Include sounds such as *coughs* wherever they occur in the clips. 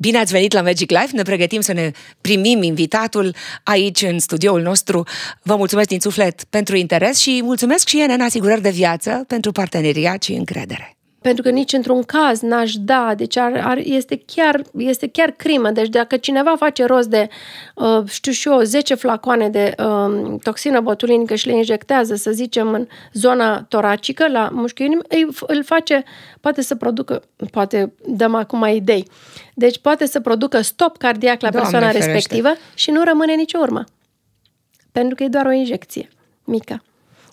Bine ați venit la Magic Life! Ne pregătim să ne primim invitatul aici în studioul nostru. Vă mulțumesc din suflet pentru interes și mulțumesc și Elena Asigurări de Viață pentru parteneriat și încredere pentru că nici într-un caz n-aș da, deci ar, ar, este, chiar, este chiar crimă. Deci dacă cineva face rost de, uh, știu și eu, 10 flacoane de uh, toxină botulinică și le injectează, să zicem, în zona toracică, la mușchiul inimii, îi, îl face, poate să producă, poate dăm acum idei, deci poate să producă stop cardiac la Doamne persoana ferește. respectivă și nu rămâne nicio urmă. Pentru că e doar o injecție mică.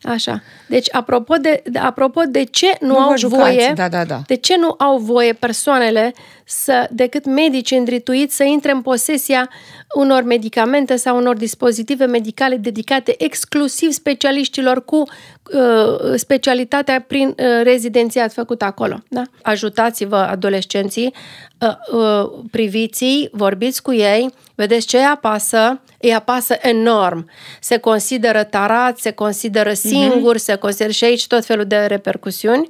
Așa. Deci, apropo de, de, apropo de ce nu, nu au voie, da, da, da. de ce nu au voie persoanele să, decât medici îndrituiți să intre în posesia unor medicamente sau unor dispozitive medicale dedicate exclusiv specialiștilor cu uh, specialitatea prin uh, rezidențiat făcut acolo. Da? Ajutați-vă, adolescenții, uh, uh, priviți vorbiți cu ei, vedeți ce îi apasă, îi apasă enorm. Se consideră tarat, se consideră singur, uh-huh. se consider și aici tot felul de repercusiuni.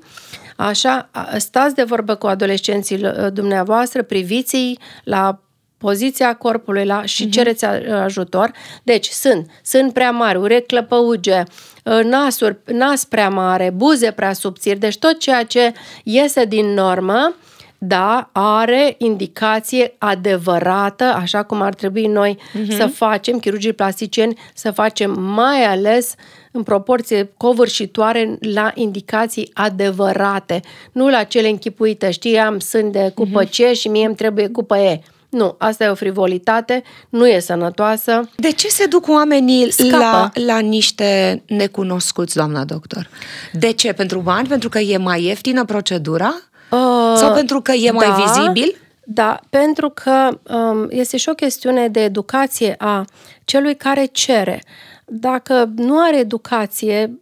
Așa, stați de vorbă cu adolescenții ă, dumneavoastră, priviți la poziția corpului la, și uh-huh. cereți ajutor. Deci, sunt, sunt prea mari, urechi clăpăuge, ă, nasuri, nas prea mare, buze prea subțiri, deci tot ceea ce iese din normă, da, are indicație adevărată, așa cum ar trebui noi uh-huh. să facem, chirurgii plasticieni, să facem mai ales uh, în proporție covârșitoare la indicații adevărate, nu la cele închipuite, știi, am sunt de cupă mhm. C și mie îmi trebuie cupă E. Nu, asta e o frivolitate, nu e sănătoasă. De ce se duc oamenii la, la niște necunoscuți, doamna doctor? De ce? Pentru bani? Pentru că e mai ieftină procedura? Uh, Sau pentru că e da, mai vizibil? Da, pentru că um, este și o chestiune de educație a celui care cere. Uh, dacă nu are educație,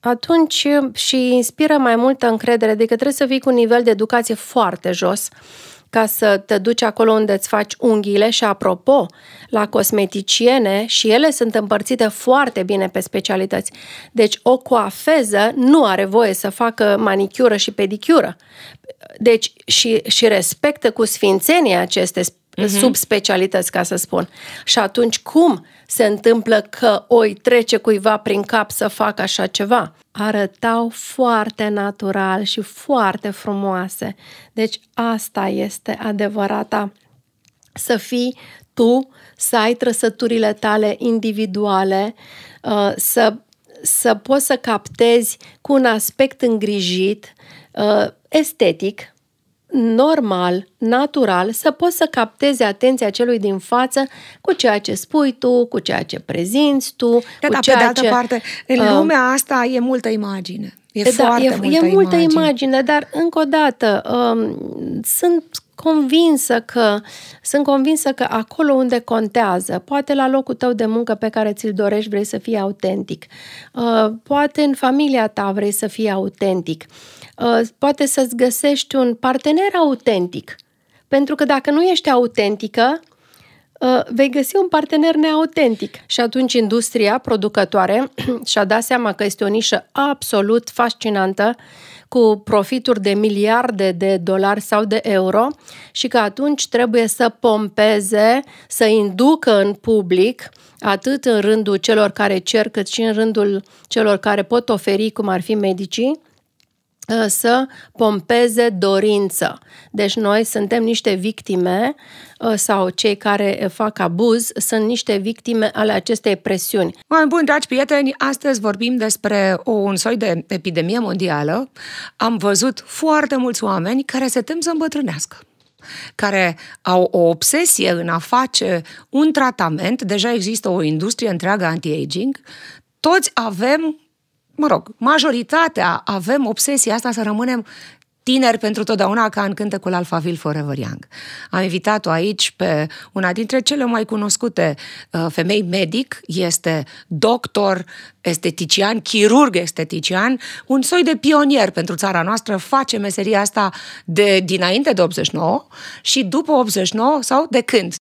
atunci uh, și inspiră mai multă încredere, adică trebuie să fii cu un nivel de educație foarte jos ca să te duci acolo unde îți faci unghiile și apropo, la cosmeticiene și ele sunt împărțite foarte bine pe specialități. Deci o coafeză nu are voie să facă manicură și pedicură. Deci și, și respectă cu sfințenie aceste uh-huh. subspecialități, ca să spun. Și atunci cum se întâmplă că oi trece cuiva prin cap să facă așa ceva? Arătau foarte natural și foarte frumoase. Deci asta este adevărata să fii tu, să ai trăsăturile tale individuale, uh, să, să poți să captezi cu un aspect îngrijit, uh, estetic, normal, natural, să poți să captezi atenția celui din față cu ceea ce spui tu, cu ceea ce prezinți tu. Da, cu dar ceea pe de altă ce, parte, în uh, lumea asta e multă imagine. E da, foarte e, multă, e imagine. multă imagine, dar încă o dată um, sunt convinsă că sunt convinsă că acolo unde contează, poate la locul tău de muncă pe care ți-l dorești vrei să fii autentic, uh, poate în familia ta vrei să fii autentic. Uh, Uh, poate să-ți găsești un partener autentic. Pentru că dacă nu ești autentică, uh, vei găsi un partener neautentic. Și atunci industria producătoare *clears throat* și-a dat seama că este o nișă absolut fascinantă cu profituri de miliarde de dolari sau de euro și că atunci trebuie să pompeze, să inducă în public, atât în rândul celor care cer, cât și în rândul celor care pot oferi, cum ar fi medicii, Eh, să pompeze dorință. Deci noi suntem niște victime eh, sau cei care eh, fac abuz sunt niște victime ale acestei presiuni. Mai bun, dragi prieteni, astăzi vorbim despre un soi de epidemie mondială. Am văzut foarte mulți oameni care se tem să îmbătrânească care au o obsesie în a face un tratament, deja există o industrie întreagă anti-aging, toți avem mă rog, majoritatea avem obsesia asta să rămânem tineri pentru totdeauna ca în cântecul Alphaville Forever Young. Am invitat-o aici pe una dintre cele mai cunoscute uh, femei medic, este doctor estetician, chirurg estetician, un soi de pionier pentru țara noastră, face meseria asta de dinainte de 89 și după 89 sau de când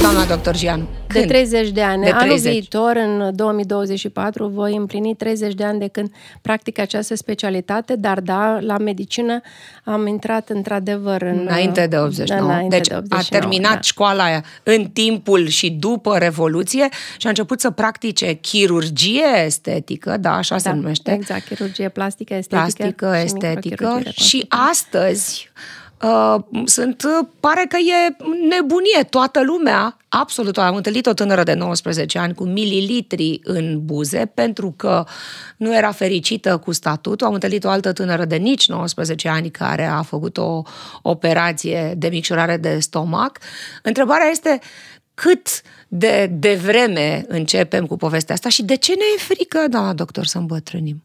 doamna doctor Jean. De 30 de ani. De 30. Anul viitor, în 2024, voi împlini 30 de ani de când practic această specialitate, dar da, la medicină am intrat într-adevăr în... Înainte de 89. Uh, înainte deci de 89, a terminat da. școala aia în timpul și după Revoluție și a început să practice chirurgie estetică, da, așa da, se numește. Exact, chirurgie plastică, estetică. Plastică, estetică și, și astăzi... Uh, sunt, uh, pare că e nebunie toată lumea, absolut. Am întâlnit o tânără de 19 ani cu mililitri în buze pentru că nu era fericită cu statutul. Am întâlnit o altă tânără de nici 19 ani care a făcut o operație de micșorare de stomac. Întrebarea este cât de devreme începem cu povestea asta și de ce ne e frică, doamna doctor, să îmbătrânim?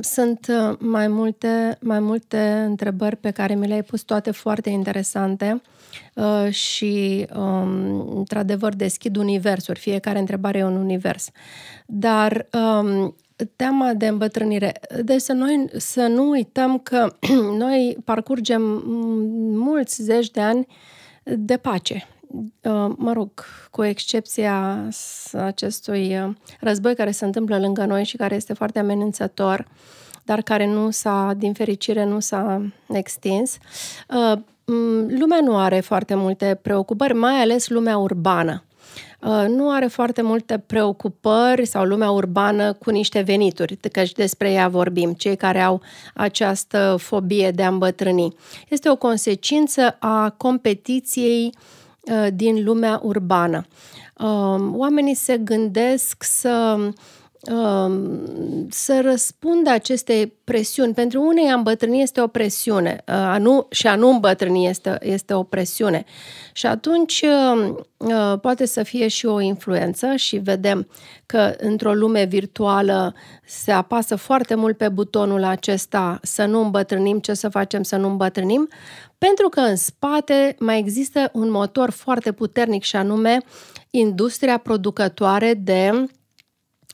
sunt uh, mai multe, mai multe întrebări pe care mi le-ai pus, toate foarte interesante uh, și, um, într-adevăr, deschid universuri. Fiecare întrebare e un univers. Dar um, teama de îmbătrânire. Deci să, noi, să nu uităm că *clears throat* noi parcurgem mulți zeci de ani de pace, Uh, mă rog, cu excepția acestui uh, război care se întâmplă lângă noi și care este foarte amenințător, dar care nu s-a, din fericire, nu s-a extins, uh, lumea nu are foarte multe preocupări, mai ales lumea urbană nu are foarte multe preocupări sau lumea urbană cu niște venituri, și despre ea vorbim, cei care au această fobie de a îmbătrâni. Este o consecință a competiției uh, Uh, din lumea urbană. Um, oamenii se gândesc să um, să răspundă aceste presiuni. Pentru unei a îmbătrâni este o presiune uh, a nu, și a nu îmbătrâni este, este o presiune. Și atunci um, uh, poate să fie și o influență și vedem că într-o lume virtuală se apasă foarte mult pe butonul acesta să nu îmbătrânim, ce să facem să nu îmbătrânim, pentru că în spate mai există un motor foarte puternic și anume industria producătoare de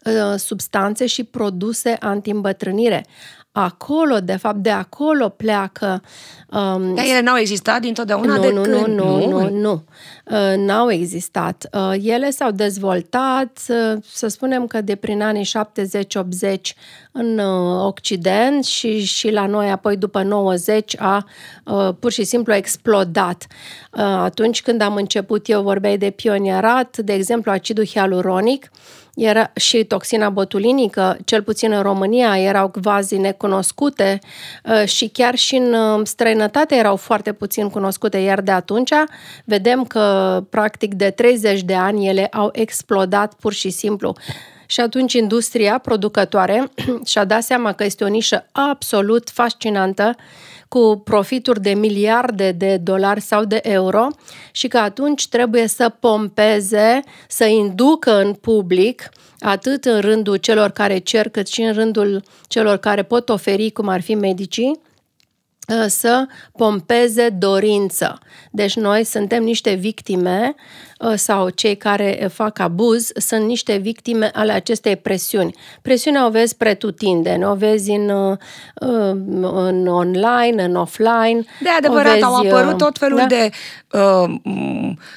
ă, substanțe și produse anti-îmbătrânire acolo, de fapt, de acolo pleacă. Um, Dar ele n-au existat dintotdeauna? Nu, de nu, când? nu, nu, nu, nu. Uh, n-au existat. Uh, ele s-au dezvoltat, uh, să spunem că de prin anii 70-80 în uh, Occident și, și la noi, apoi după 90, a uh, pur și simplu explodat. Uh, atunci când am început, eu vorbeai de pionierat, de exemplu, acidul hialuronic. Uh, era și toxina botulinică, cel puțin în România, erau quasi necunoscute uh, și chiar și în uh, străinătate erau foarte puțin cunoscute, iar de atunci vedem că practic de 30 de ani ele au explodat pur și simplu. Și atunci industria producătoare *clears throat* și-a dat seama că este o nișă absolut fascinantă cu profituri de miliarde de dolari sau de euro și că atunci trebuie să pompeze, să inducă în public, atât în rândul celor care cer, cât și în rândul celor care pot oferi, cum ar fi medicii, Ă, să pompeze dorință. Deci noi suntem niște victime ă, sau cei care ă, fac abuz sunt niște victime ale acestei presiuni. Presiunea o vezi pretutindeni, o vezi în, în online, în offline. De adevărat, vezi, au apărut tot felul da? de uh,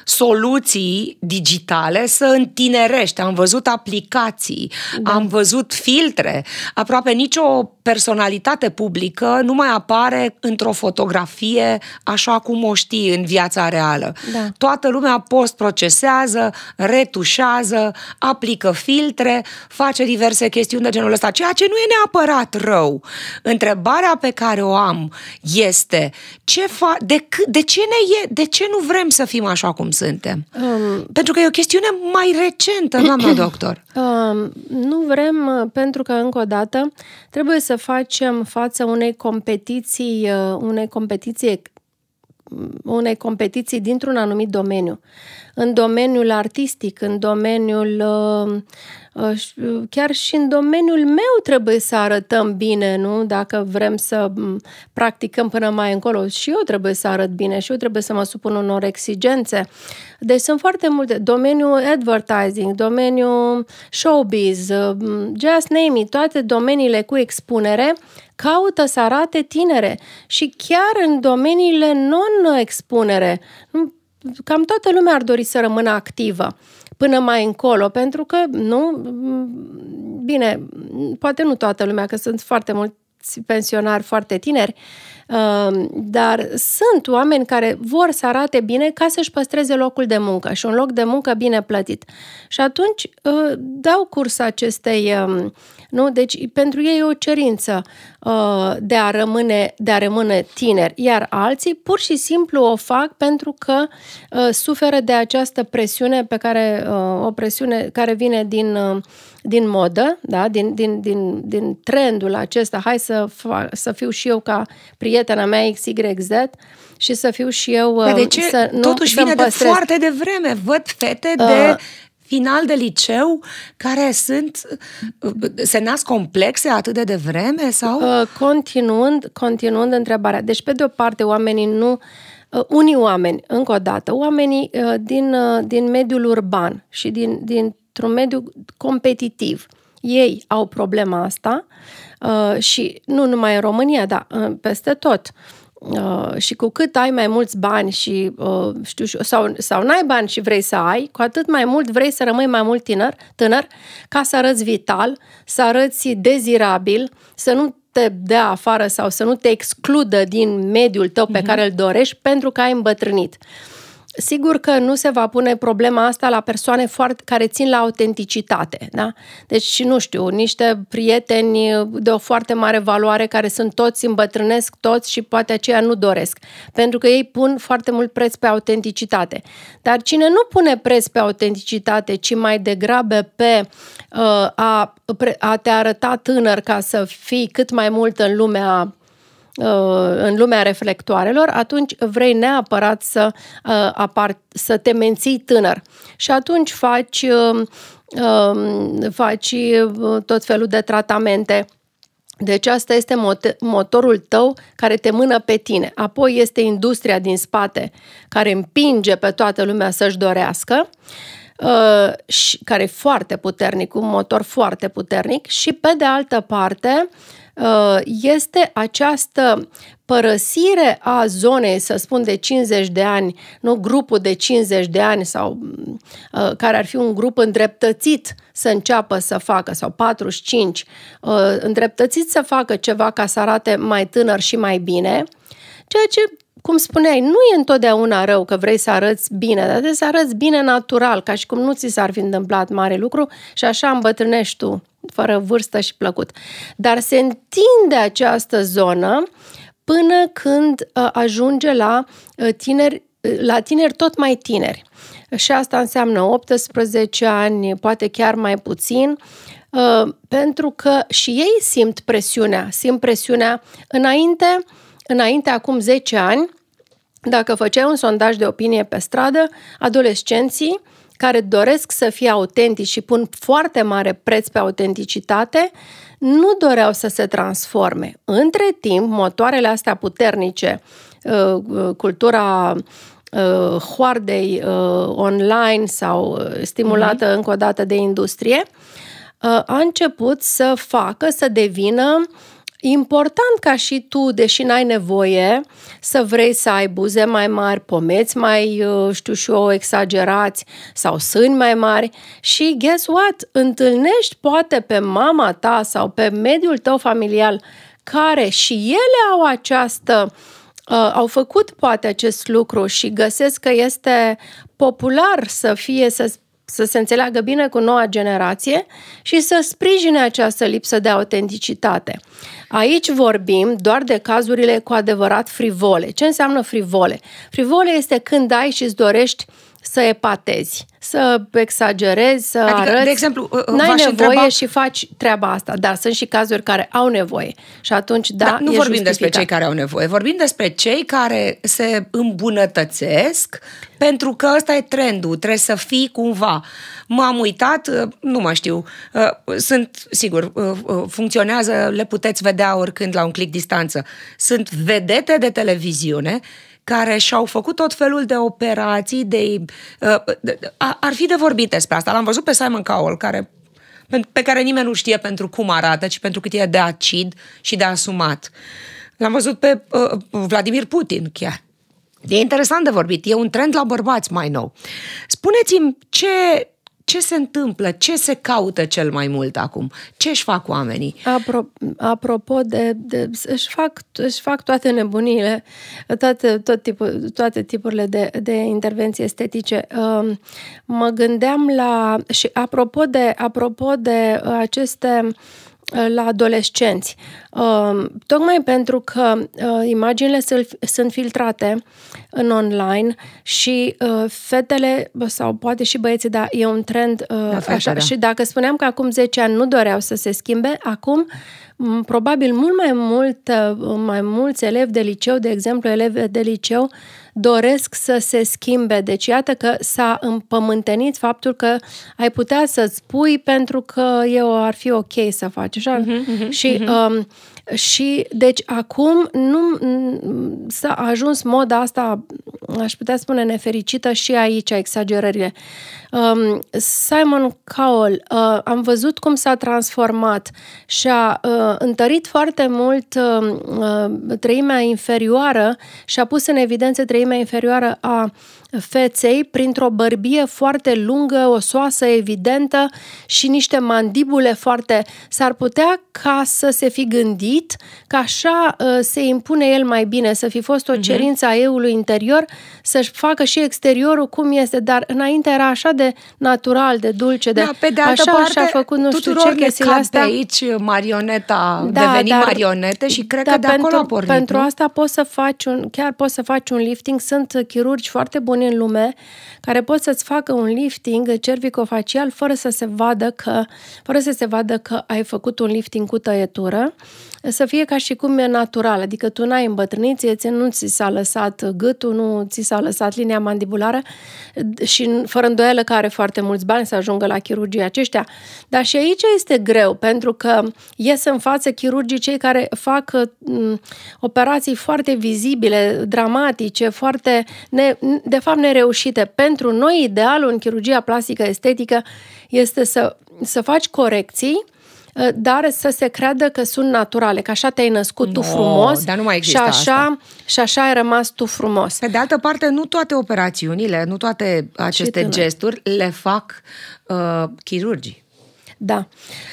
soluții digitale să întinerești. Am văzut aplicații, da. am văzut filtre. Aproape nicio personalitate publică nu mai apare într-o fotografie așa cum o știi în viața reală. Da. Toată lumea post-procesează, retușează, aplică filtre, face diverse chestiuni de genul ăsta, ceea ce nu e neapărat rău. Întrebarea pe care o am este ce fa- de, de, ce ne e, de ce nu vrem să fim așa cum suntem? Um, pentru că e o chestiune mai recentă, doamna *clears throat* doctor. Um, nu vrem, pentru că, încă o dată, trebuie să facem față unei competiții unei, uh, unei competiții unei competiții dintr-un anumit domeniu. În domeniul artistic, în domeniul uh, uh, chiar și în domeniul meu trebuie să arătăm bine, nu? Dacă vrem să practicăm până mai încolo și eu trebuie să arăt bine și eu trebuie să mă supun unor exigențe. Deci sunt foarte multe. Domeniul advertising, domeniul showbiz, just name it, toate domeniile cu expunere caută să arate tinere și chiar în domeniile non-expunere. Cam toată lumea ar dori să rămână activă până mai încolo, pentru că, nu, bine, poate nu toată lumea, că sunt foarte mulți pensionari foarte tineri, uh, dar sunt oameni care vor să arate bine ca să-și păstreze locul de muncă și un loc de muncă bine plătit. Și atunci uh, dau curs acestei um, nu? Deci, pentru ei e o cerință uh, de, a rămâne, de a rămâne tineri, iar alții pur și simplu o fac pentru că uh, suferă de această presiune pe care, uh, o presiune care vine din, uh, din modă, da? din, din, din, din trendul acesta, hai să, fac, să fiu și eu ca prietena mea XYZ, și să fiu și eu Dar de um, ce? să nu Totuși vine de foarte devreme. Văd fete de uh, final de liceu care sunt se nasc complexe atât de devreme sau uh, continuând continuând întrebarea. Deci pe de o parte oamenii nu uh, unii oameni, încă o dată, oamenii uh, din, din mediul urban și din, dintr-un mediu competitiv, ei au problema asta și nu numai în România, dar peste tot Uh, și cu cât ai mai mulți bani și, uh, știu, sau, sau n-ai bani și vrei să ai, cu atât mai mult vrei să rămâi mai mult tânăr, tânăr ca să arăți vital, să arăți dezirabil, să nu te dea afară sau să nu te excludă din mediul tău pe uh-huh. care îl dorești pentru că ai îmbătrânit. Uh, Sigur că nu se va pune problema asta la persoane foarte, care țin la autenticitate. Da? Deci, nu știu, niște prieteni de o foarte mare valoare care sunt toți, îmbătrânesc toți și poate aceia nu doresc. Pentru că ei pun foarte mult preț pe autenticitate. Dar cine nu pune preț pe autenticitate, ci mai degrabă pe uh, a, a te arăta tânăr ca să fii cât mai mult în lumea Uh, în lumea reflectoarelor, atunci vrei neapărat să, uh, apar, să te menții tânăr. Și atunci faci, uh, um, faci tot felul de tratamente. Deci asta este motorul tău care te mână pe tine. Apoi este industria din spate care împinge pe toată lumea să-și dorească și care e foarte puternic, un motor foarte puternic și pe de altă parte Uh, este această părăsire a zonei, să spun, de 50 de ani, nu grupul de 50 de ani sau uh, care ar fi un grup îndreptățit să înceapă să facă, sau 45, uh, îndreptățit să facă ceva ca să arate mai tânăr și mai bine, ceea ce cum spuneai, nu e întotdeauna rău că vrei să arăți bine, dar trebuie să arăți bine natural, ca și cum nu ți s-ar fi întâmplat mare lucru și așa îmbătrânești tu, fără vârstă și plăcut. Dar se întinde această zonă până când ă, ajunge la ă, tineri, ă, la tineri tot mai tineri. Și asta înseamnă 18 ani, poate chiar mai puțin, pentru că și ei simt presiunea, simt presiunea înainte Înainte, acum 10 ani, dacă făceai un sondaj de opinie pe stradă, adolescenții care doresc să fie autentici și pun foarte mare preț pe autenticitate, nu doreau să se transforme. Între timp, motoarele astea puternice, uh, uh, cultura uh, hoardei online sau stimulată mm-hmm. încă o dată de industrie, a început să facă, să devină uh, important ca și tu, deși n-ai nevoie, să vrei să ai buze mai mari, pomeți mai, uh, știu și eu, exagerați sau sâni mai mari și, guess what, întâlnești poate pe mama ta sau pe mediul tău familial care și ele au această Uh, au făcut poate acest lucru și găsesc că este popular să fie, să să se înțeleagă bine cu noua generație și să sprijine această lipsă de autenticitate. Aici vorbim doar de cazurile cu adevărat frivole. Ce înseamnă frivole? Frivole este când ai și îți dorești uh, să epatezi, să exagerezi, să adică, arăți. De exemplu, uh, uh, n-ai nevoie întreba... și faci treaba asta, dar sunt și cazuri care au nevoie. Și atunci, da, da nu vorbim justificat. despre cei care au nevoie, vorbim despre cei care se îmbunătățesc pentru că ăsta e trendul, trebuie să fii cumva. M-am uitat, uh, nu mai știu, sunt, sigur, funcționează, le puteți vedea oricând la un clic distanță. Sunt vedete de televiziune care și-au făcut tot felul de operații, de, uh, de, a, ar fi de vorbit despre asta. L-am văzut pe Simon Cowell, care, pe, pe care nimeni nu știe pentru cum arată, ci pentru cât e de acid și de asumat. L-am văzut pe uh, Vladimir Putin chiar. E interesant de vorbit. E un trend la bărbați mai nou. Spuneți-mi ce ce se întâmplă, ce se caută cel mai mult acum, ce își fac oamenii. Apro, apropo de, de își, fac, își fac toate nebunile, toate, tot tipul, toate tipurile de, de intervenții estetice. Um, mă gândeam la, și apropo de, apropo de aceste Uh, la adolescenți. Um, tocmai pentru că uh, imaginile sunt filtrate în online și uh, fetele sau poate și băieții, dar e un trend da, așa. Da. Și dacă spuneam că acum 10 ani nu doreau să se schimbe, acum Mm, probabil mult mai mult, uh, mai mulți elevi de liceu, de exemplu, elevi de liceu, doresc să se schimbe. Deci iată că s-a împământenit faptul că ai putea să spui pentru că eu ar fi ok să faci așa. Uh-huh, uh-huh, și uh-huh. Um, și deci acum nu s-a ajuns moda asta, aș putea spune nefericită și aici, exagerările. Um, Simon Cowell, uh, am văzut cum s-a transformat și a uh, întărit foarte mult uh, uh treimea inferioară și a pus în evidență treimea inferioară a uh, feței printr-o bărbie foarte lungă, osoasă, evidentă și niște mandibule foarte... S-ar putea ca să se fi gândit că așa ă, se impune el mai bine, să fi fost o mhm. cerință a eului interior să-și facă și exteriorul cum este, dar înainte era așa de natural, de dulce, de... Da, pe de altă așa și-a făcut nu știu ce chestii astea. aici marioneta, da, deveni dar, marionete și cred da, că de pentru, acolo a pornit. Pentru nu? asta poți să faci un, chiar poți să faci un lifting. Sunt chirurgi foarte buni oameni în lume care pot să-ți facă un lifting cervicofacial fără să se vadă că, fără să se vadă că ai făcut un lifting cu tăietură să fie ca și cum e natural, adică tu n-ai îmbătrânit, ție nu ți s-a lăsat gâtul, nu ți s-a lăsat linia mandibulară și fără îndoială că are foarte mulți bani să ajungă la chirurgii aceștia. Dar și aici este greu, pentru că ies în față chirurgii cei care fac operații foarte vizibile, dramatice, foarte, ne, de fapt, nereușite. Pentru noi, idealul în chirurgia plastică estetică este să, să faci corecții Eh, dar să se creadă că sunt naturale, că așa te-ai născut no, tu frumos dar nu mai și, așa, asta. și așa ai rămas tu frumos. Pe de altă parte, nu toate operațiunile, nu toate aceste gesturi le fac uh, chirurgii. Da.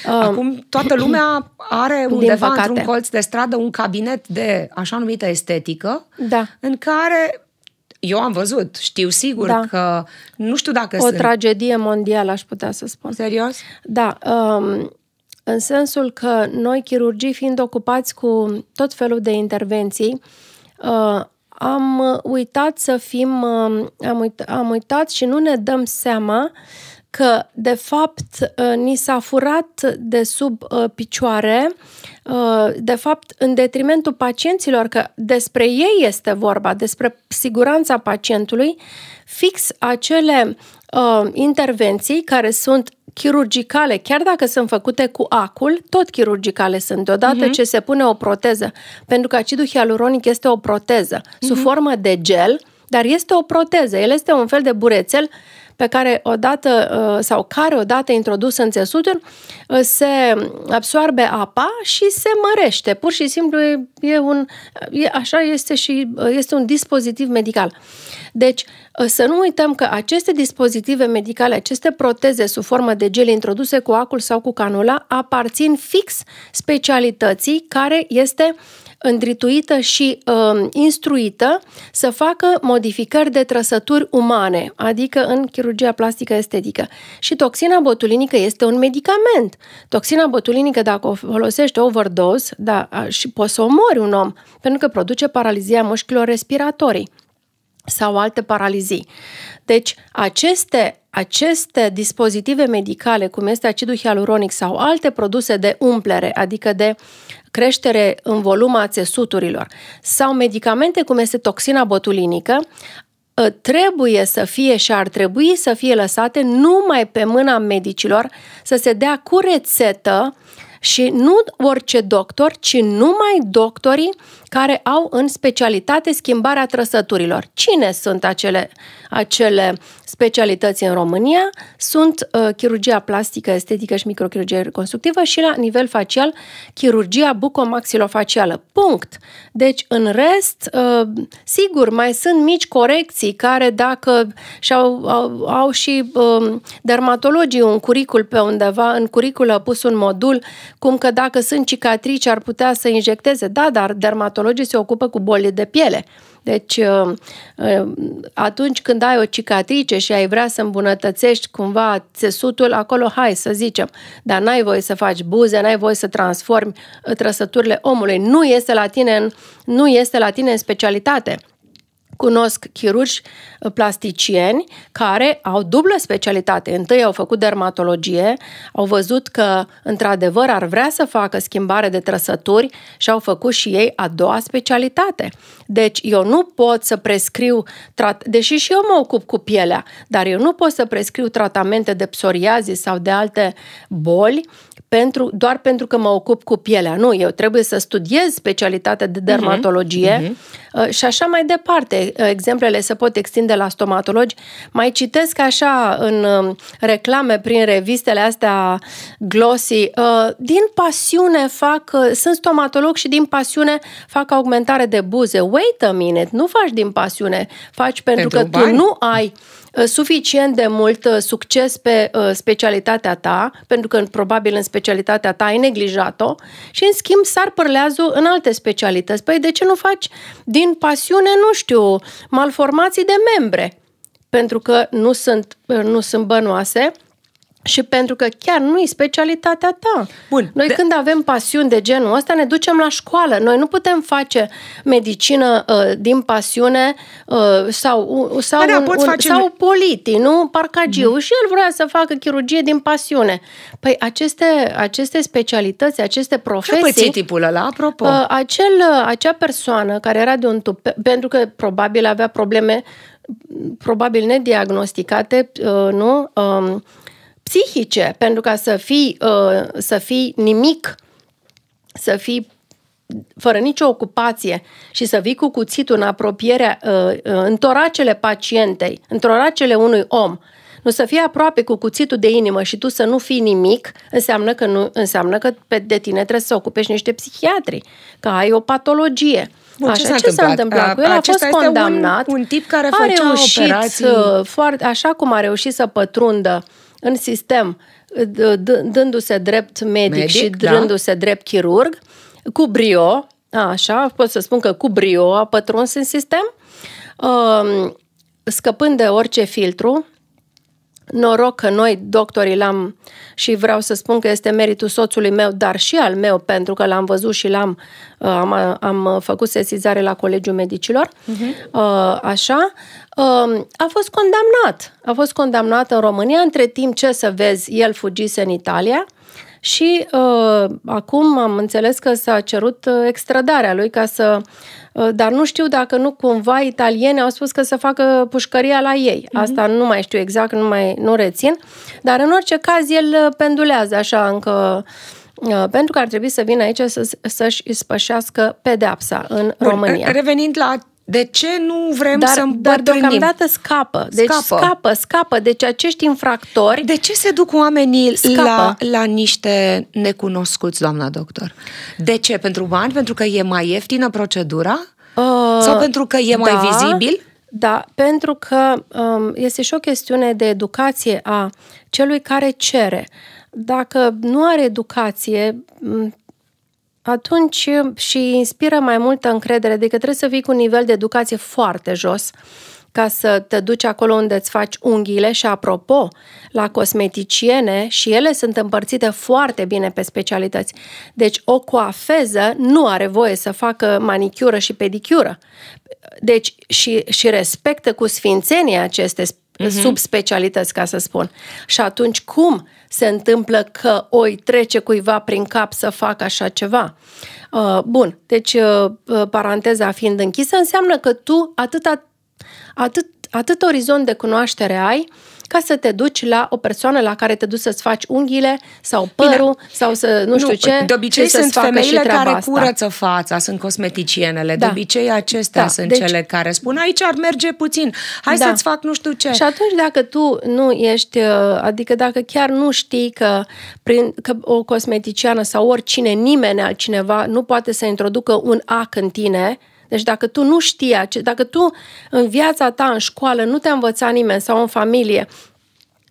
Uh, Acum toată lumea are undeva într-un colț de stradă un cabinet de așa numită estetică, da. în care eu am văzut, știu sigur da. că nu știu dacă o sunt... tragedie mondială, aș putea să spun. Serios? Da. Um, în sensul că noi, chirurgii, fiind ocupați cu tot felul de intervenții, uh, am uitat să fim, uh, am, uitat, am uitat și nu ne dăm seama că, de fapt, uh, ni s-a furat de sub picioare, de fapt, în detrimentul pacienților, că despre ei este vorba, despre siguranța pacientului, fix acele uh, intervenții care sunt chirurgicale, chiar dacă sunt făcute cu acul, tot chirurgicale sunt, deodată uh-huh. ce se pune o proteză, pentru că acidul hialuronic este o proteză, uh-huh. sub mhm. formă de gel, dar este o proteză, el este un fel de burețel pe care odată uh, sau care odată introdus în țesuturi uh, se absoarbe apa și se mărește. Pur și simplu e un, e, așa este și uh, este un dispozitiv medical. Deci să nu uităm că aceste dispozitive medicale, aceste proteze sub formă de gel introduse cu acul sau cu canula aparțin fix specialității care este uh, îndrituită și uh, instruită să facă modificări de trăsături umane, adică în chirurgia plastică estetică. Și toxina botulinică este un medicament. Toxina botulinică, dacă o folosești overdose, da, și poți să omori un om, pentru că produce paralizia mușchilor respiratorii sau alte paralizii. Deci, aceste, aceste dispozitive medicale, cum este acidul hialuronic sau alte produse de umplere, adică de creștere în volum a țesuturilor, sau medicamente cum este toxina botulinică, ă, trebuie să fie și ar trebui să fie lăsate numai pe mâna medicilor să se dea cu rețetă și nu orice doctor, ci numai doctorii care au în specialitate schimbarea trăsăturilor. Cine sunt acele, acele specialități în România? Sunt uh, chirurgia plastică, estetică și microchirurgia reconstructivă și la nivel facial chirurgia bucomaxilofacială. Punct! Deci în rest, uh, sigur, mai sunt mici corecții care dacă și-au, au, au și uh, dermatologii un curicul pe undeva, în curicul a pus un modul, cum că dacă sunt cicatrici ar putea să injecteze. Da, dar dermatologii dermatologii se ocupă cu bolile de piele. Deci, uh, uh, atunci când ai o cicatrice și ai vrea să îmbunătățești cumva țesutul, acolo hai să zicem, dar n-ai voie să faci buze, n-ai voie să transformi trăsăturile omului. Nu este la tine în, nu este la tine în specialitate cunosc chirurgi plasticieni care au dublă specialitate. Întâi au făcut dermatologie, au văzut că, într-adevăr, ar vrea să facă schimbare de trăsături și au făcut și ei a doua specialitate. Deci, eu nu pot să prescriu, trat- deși și eu mă ocup cu pielea, dar eu nu pot să prescriu tratamente de psoriazis sau de alte boli pentru, doar pentru că mă ocup cu pielea. Nu, eu trebuie să studiez specialitatea de mhm. dermatologie uh-huh. uh-huh. și așa mai departe. Uh, exemplele se pot extinde la stomatologi. Mai citesc așa în um, reclame prin revistele astea glossy. Uh, din pasiune fac, uh, sunt stomatolog și din pasiune fac augmentare de buze. Wait a minute, nu faci din pasiune, faci pentru, pentru că bani? tu nu ai Uh, suficient de mult uh, succes pe uh, specialitatea ta, pentru că probabil în specialitatea ta ai neglijat-o și în schimb sar părlează în alte specialități. Păi de ce nu faci din pasiune, nu știu, malformații de membre? Pentru că nu sunt, nu sunt bănoase și pentru că chiar nu e specialitatea ta. Bun. Noi de... când avem pasiuni de genul ăsta, ne ducem la școală. Noi nu putem face medicină uh, din pasiune uh, sau, uh, sau, Alea, păi da, un, un, face... sau politi, nu? Parcagiu. Mm. Și el vrea să facă chirurgie din pasiune. Păi aceste, aceste specialități, aceste profesii... Ce tipul ăla, apropo? Uh, acel, uh, acea persoană care era de un tup, pentru că probabil avea probleme probabil nediagnosticate, uh, nu? Uh, psihice, pentru ca să fii, uh, să fii nimic, să fii fără nicio ocupație și să vii cu cuțitul în apropierea, uh, uh, în toracele pacientei, în toracele unui om, nu să fii aproape cu cuțitul de inimă și tu să nu fii nimic, înseamnă că, nu, înseamnă că pe, de tine trebuie să ocupești niște psihiatri, că ai o patologie. Bun, așa, ce s-a, ce s-a întâmplat? cu el a fost condamnat. Un, un tip care a reușit, operații... foarte, așa cum a reușit să pătrundă în sistem, dându-se drept medic, medic și da. dându-se da. drept chirurg, cu brio, așa, pot să spun că cu brio a pătruns în sistem, um, scăpând de orice filtru, Noroc că noi, doctorii, l-am și vreau să spun că este meritul soțului meu, dar și al meu, pentru că l-am văzut și l-am uh, am, am făcut sesizare la Colegiul Medicilor, uh-huh. așa, uh, a fost condamnat. A fost condamnat în România, între timp ce să vezi, el fugise în Italia, și uh, acum am înțeles că s-a cerut uh, extradarea lui ca să... Uh, dar nu știu dacă nu cumva italieni au spus că să facă pușcăria la ei. Mm-hmm. Asta nu mai știu exact, nu mai nu rețin. Dar în orice caz el uh, pendulează așa încă uh, pentru că ar trebui să vină aici să, să-și ispășească pedeapsa în Bun, România. Revenind la de ce nu vrem dar, să îmbătrânim? Dar deocamdată scapă. Deci scapă. scapă, scapă. Deci acești infractori... De ce se duc oamenii la, la niște necunoscuți, doamna doctor? De ce? Pentru bani? Pentru că e mai ieftină procedura? Uh, Sau pentru că e da, mai vizibil? Da, pentru că um, este și o chestiune de educație a celui care cere. Dacă nu are educație, atunci și inspiră mai multă încredere, adică trebuie să vii cu un nivel de educație foarte jos ca să te duci acolo unde îți faci unghiile și apropo, la cosmeticiene și ele sunt împărțite foarte bine pe specialități. Deci o coafeză nu are voie să facă manicură și pedicură. Deci și, și respectă cu sfințenie aceste uh-huh. subspecialități, ca să spun. Și atunci cum se întâmplă că oi trece cuiva prin cap să facă așa ceva? Uh, bun, deci uh, uh paranteza fiind închisă, înseamnă că tu atâta, atât, atât orizont de cunoaștere ai uh, ca să te duci la o persoană la care te duci să-ți faci unghiile sau părul Bine. sau să nu știu nu, ce. De obicei sunt femeile care asta. curăță fața, sunt cosmeticienele. Da. De obicei acestea da. sunt deci, cele care spun aici ar merge puțin, hai da. să-ți fac nu știu ce. Și atunci dacă tu nu ești, uh, adică dacă chiar nu știi că, prin, că o cosmeticiană sau oricine, nimeni altcineva nu poate să introducă un ac în tine, deci dacă tu nu știi, dacă tu în viața ta, în școală, nu te-a învățat nimeni sau în familie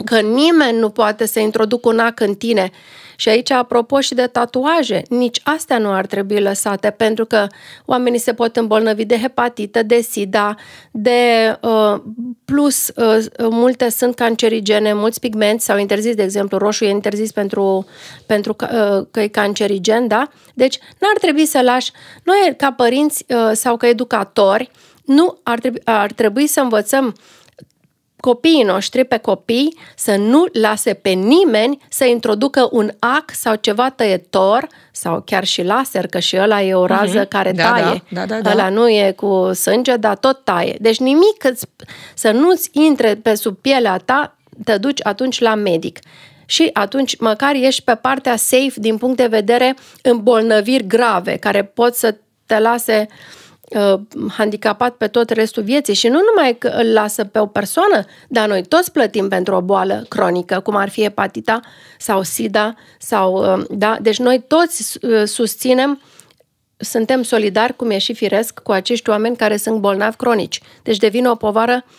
că nimeni nu poate să introducă un ac în tine. Și aici, apropo și de tatuaje, nici astea nu ar trebui lăsate, pentru că oamenii se pot îmbolnăvi de hepatită, de sida, de uh, plus, uh, multe sunt cancerigene, mulți pigmenti sau interzis, de exemplu, roșu e interzis pentru, pentru uh, că e cancerigen, da? Deci, n-ar trebui să lași, noi ca părinți uh, sau ca educatori, nu ar trebui, ar trebui să învățăm copiii noștri, pe copii, să nu lase pe nimeni să introducă un ac sau ceva tăietor sau chiar și laser, că și ăla e o mhm. rază uh-huh. care da, da. taie. Da, da, da, da. Ăla nu e cu sânge, dar tot taie. Deci nimic să nu-ți intre pe sub pielea ta, te duci atunci la medic și atunci măcar ești pe partea safe din punct de vedere îmbolnăviri grave, care pot să te lase uh, Uh, handicapat pe tot restul vieții și nu numai că îl lasă pe o persoană, dar noi toți plătim pentru o boală cronică, cum ar fi hepatita sau SIDA sau, uh, da, deci noi toți uh, susținem suntem solidari, cum e și firesc, cu acești oameni care sunt bolnavi cronici. Deci devine o povară uh,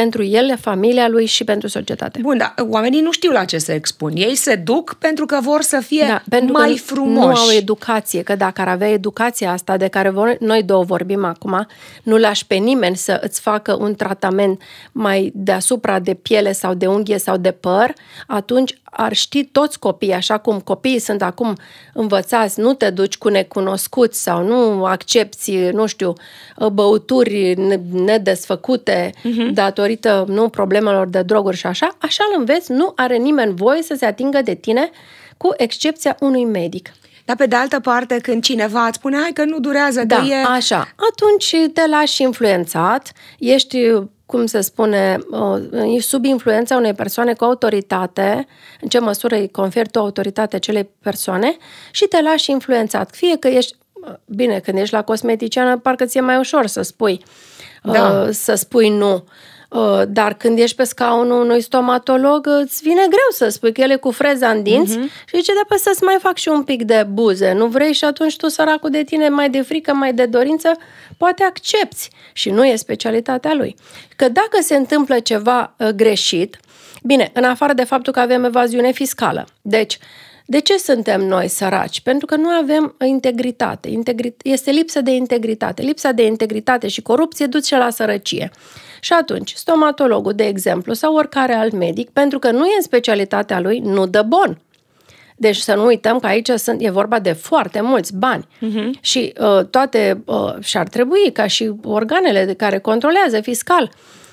pentru el, familia lui și pentru societate. Bun, dar oamenii nu știu la ce se expun. Ei se duc pentru că vor să fie da, pentru mai că frumoși. Nu au educație, că dacă ar avea educația asta de care vor, noi două vorbim acum, nu lași pe nimeni să îți facă un tratament mai deasupra de piele sau de unghie sau de păr, atunci ar ști toți copiii, așa cum copiii sunt acum învățați, nu te duci cu necunoscuți sau nu accepti, nu știu, băuturi nedesfăcute uh-huh. datorită, nu, problemelor de droguri și așa, așa îl înveți, nu are nimeni voie să se atingă de tine, cu excepția unui medic. Dar pe de altă parte, când cineva îți spune, hai că nu durează, da, că e... așa. Atunci te lași influențat, ești cum se spune, ești sub influența unei persoane cu autoritate, în ce măsură îi conferi tu autoritate acelei persoane și te lași influențat. Fie că ești, bine, când ești la cosmeticiană, parcă ți-e mai ușor să spui, da. Uh, să spui nu. Ă, dar când ești pe scaunul unui stomatolog, îți vine greu să spui că el e cu freza în dinți uh-huh. și zice, de da, pe păi să-ți mai fac și un pic de buze. Nu vrei și atunci tu, săracul de tine, mai de frică, mai de dorință, poate accepti și nu e specialitatea lui. Că dacă se întâmplă ceva ă, greșit, bine, în afară de faptul că avem evaziune fiscală, deci de ce suntem noi săraci? Pentru că nu avem ă, integritate. este lipsă de integritate. Lipsa de integritate și corupție duce la sărăcie. Și atunci, stomatologul, de exemplu, sau oricare alt medic, pentru că nu e în specialitatea lui, nu dă bon. Deci să nu uităm că aici sunt, e vorba de foarte mulți bani uh-huh. și uh, toate, uh, și ar trebui ca și organele de care controlează fiscal, uh,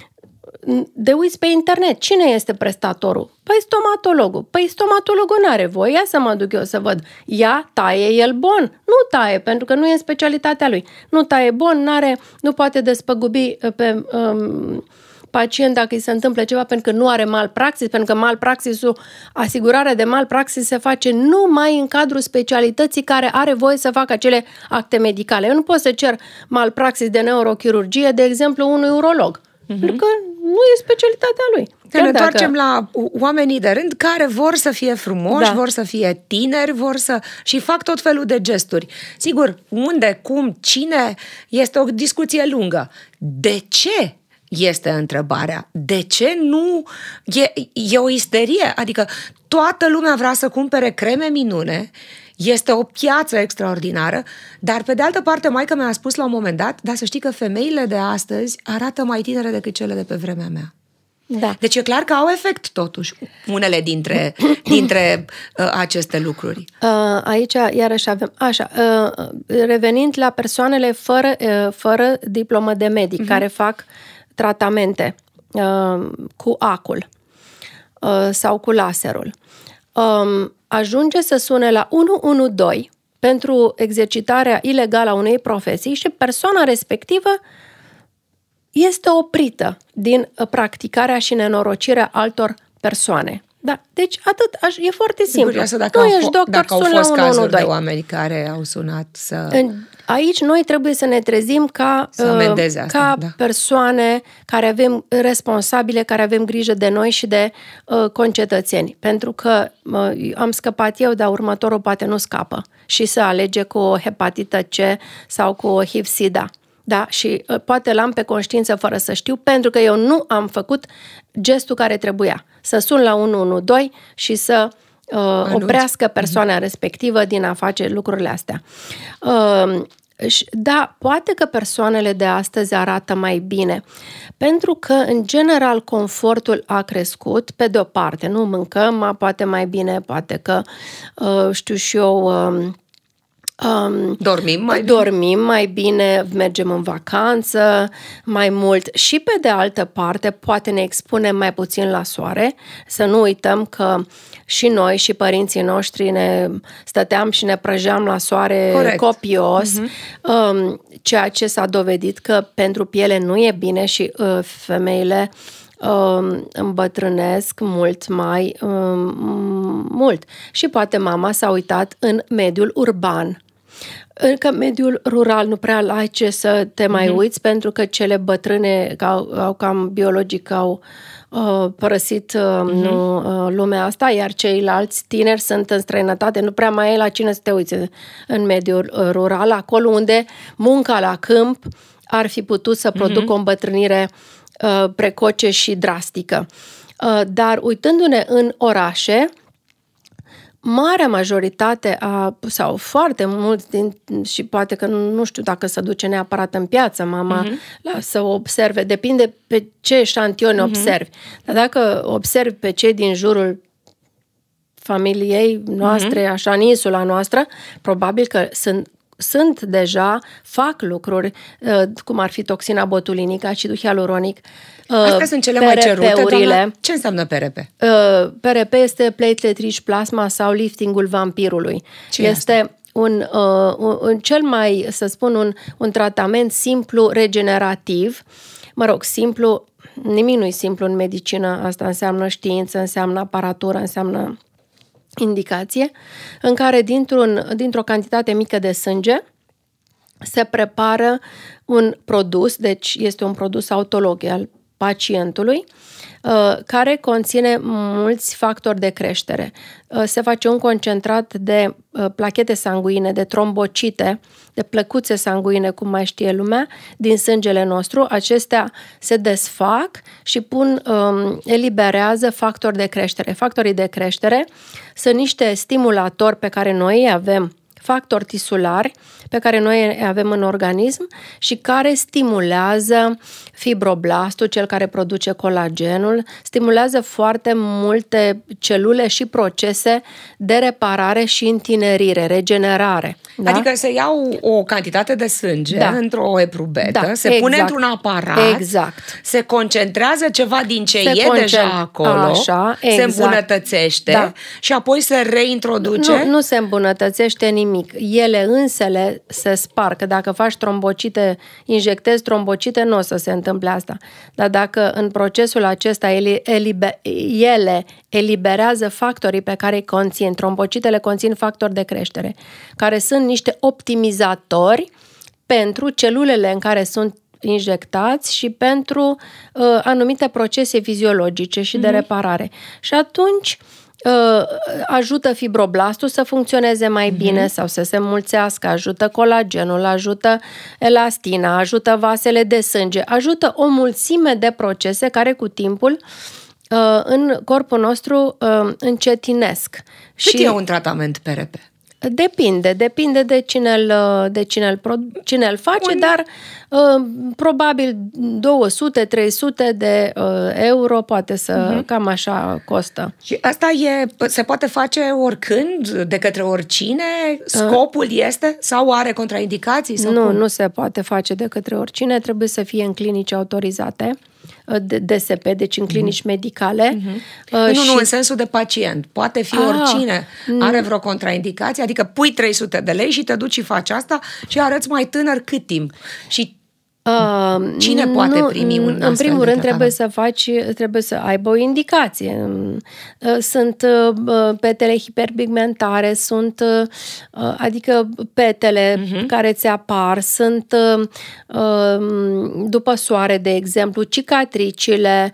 de uiți pe internet, cine este prestatorul? Păi stomatologul. Păi stomatologul nu are voie, ia să mă duc eu să văd. Ia, taie el bon. Nu taie, pentru că nu e specialitatea lui. Nu taie bon, n-are, nu poate despăgubi uh, pe um, pacient dacă îi se întâmplă ceva pentru că nu are malpraxis, pentru că malpraxisul, asigurarea de malpraxis se face numai în cadrul specialității care are voie să facă acele acte medicale. Eu nu pot să cer malpraxis de neurochirurgie, de exemplu, unui urolog uh-huh. pentru că nu e specialitatea lui. Că Chiar ne dacă... întoarcem la oamenii de rând care vor să fie frumoși, da. vor să fie tineri, vor să și fac tot felul de gesturi. Sigur, unde, cum, cine, este o discuție lungă. De ce este întrebarea. De ce nu? E, e o isterie. Adică toată lumea vrea să cumpere creme minune, este o piață extraordinară, dar pe de altă parte, maica mi-a spus la un moment dat, dar să știi că femeile de astăzi arată mai tinere decât cele de pe vremea mea. Da. Deci e clar că au efect totuși unele dintre, *coughs* dintre uh, aceste lucruri. Uh, aici iarăși avem, așa, uh, uh revenind la persoanele fără, uh, fără diplomă de medic uh-huh. care fac tratamente uh, cu acul uh, sau cu laserul. Uh, ajunge să sune la 112 pentru exercitarea ilegală a unei profesii și persoana respectivă este oprită din practicarea și nenorocirea altor persoane. Da, deci atât, aș, e foarte simplu. Sigur, dacă nu au, ești doctor, dacă au fost la 112. de oameni care au sunat să... În, aici noi trebuie să ne trezim ca, uh, asta, ca da. persoane care avem responsabile, care avem grijă de noi și de uh, concetățeni. Pentru că uh, am scăpat eu, dar următorul poate nu scapă și să alege cu o hepatită C sau cu o HIV-SIDA. Da, și uh, poate l-am pe conștiință fără să știu, pentru că eu nu am făcut gestul care trebuia. Să sun la 112 și să uh, oprească persoana mhm. respectivă din a face lucrurile astea. Uh, și, da, poate că persoanele de astăzi arată mai bine, pentru că, în general, confortul a crescut, pe de-o parte, nu mâncăm, poate mai bine, poate că, uh, știu și eu, uh, Um, dormim mai bine. Dormim mai bine, mergem în vacanță mai mult și pe de altă parte poate ne expunem mai puțin la soare. Să nu uităm că și noi și părinții noștri ne stăteam și ne prăjeam la soare Corect. copios, uh-huh. um, ceea ce s-a dovedit că pentru piele nu e bine și uh, femeile um, îmbătrânesc mult mai um, mult. Și poate mama s-a uitat în mediul urban încă mediul rural nu prea ai ce să te mai mm-hmm. uiți, pentru că cele bătrâne au, au cam biologic au uh, părăsit uh, mm-hmm. nu, uh, lumea asta, iar ceilalți tineri sunt în străinătate, nu prea mai e la cine să te uiți în mediul uh, rural, acolo unde munca la câmp ar fi putut să mhm. producă mm-hmm. o îmbătrânire uh, precoce și drastică. Uh, dar uitându-ne în orașe, marea majoritate a, sau foarte mulți din, și poate că nu știu dacă se duce neapărat în piață mama uh-huh. la, să observe, depinde pe ce eșantion uh-huh. Mhm. observi. Dar dacă observi pe cei din jurul familiei mhm. noastre, uh-huh. așa în insula noastră, probabil că sunt sunt deja, fac lucruri, uh, cum ar fi toxina botulinică, acidul hialuronic. Uh, Astea sunt cele mai cerute, Ce înseamnă PRP? PRP uh, este platelet rich plasma sau liftingul vampirului. Ce este un, un, un cel mai, să spun, un, un tratament simplu regenerativ. Mă rog, simplu, nimic nu e simplu în medicină, asta înseamnă știință, înseamnă aparatură, înseamnă indicație, în care dintr-un, dintr-o cantitate mică de sânge se prepară un produs, deci este un produs autolog al pacientului, Uh, care conține mulți factori de creștere. Uh, se face un concentrat de uh, plachete sanguine, de trombocite, de plăcuțe sanguine, cum mai știe lumea, din sângele nostru. Acestea se desfac și pun, um, eliberează factori de creștere. Factorii de creștere sunt niște stimulatori pe care noi îi avem factori tisulari pe care noi avem în organism și care stimulează fibroblastul, cel care produce colagenul, stimulează foarte multe celule și procese de reparare și întinerire, regenerare. Da? Adică se iau o cantitate de sânge da. într-o eprubetă, da, se exact. pune într-un aparat, exact. se concentrează ceva din ce se e concent... deja acolo, Așa, exact. se îmbunătățește da. și apoi se reintroduce. Nu, nu se îmbunătățește nimic. Ele însele se, spar, că dacă faci trombocite, injectezi trombocite, nu o să se întâmple asta. Dar dacă în procesul acesta ele, elibe, ele eliberează factorii pe care îi conțin, trombocitele conțin factori de creștere, care sunt niște optimizatori pentru celulele în care sunt injectați și pentru uh, anumite procese fiziologice și mm-hmm. de mhm. reparare. Și atunci Uh, ajută fibroblastul să funcționeze mai mm-hmm. bine sau să se mulțească, ajută colagenul, ajută elastina, ajută vasele de sânge, ajută o mulțime de procese care cu timpul uh, în corpul nostru uh, încetinesc. Cât și e un tratament PRP? Depinde, depinde de cine îl, de cine îl, cine îl face, Un... dar uh, probabil 200-300 de uh, euro poate să uh-huh. cam așa costă. Și asta e, se poate face oricând, de către oricine? Uh. Scopul uh, este sau are contraindicații? Sau nu, cum? nu se poate face de către oricine, trebuie să fie în clinici autorizate. Uh, de DSP, deci în clinici mm-hmm. medicale. Mm-hmm. Uh, nu, și... nu, în sensul de pacient. Poate fi ah, oricine. Mm. Are vreo contraindicație, adică pui 300 de lei și te duci și faci asta și arăți mai tânăr cât timp. Și Ehm, Cine Cine nu, poate primi un În primul rând trebuie să faci, trebuie să aibă o indicație. Ehm, ă, sunt ă, petele hiperpigmentare, sunt ă, adică petele uh-huh. care ți apar, sunt ehm, după soare, de exemplu, cicatricile,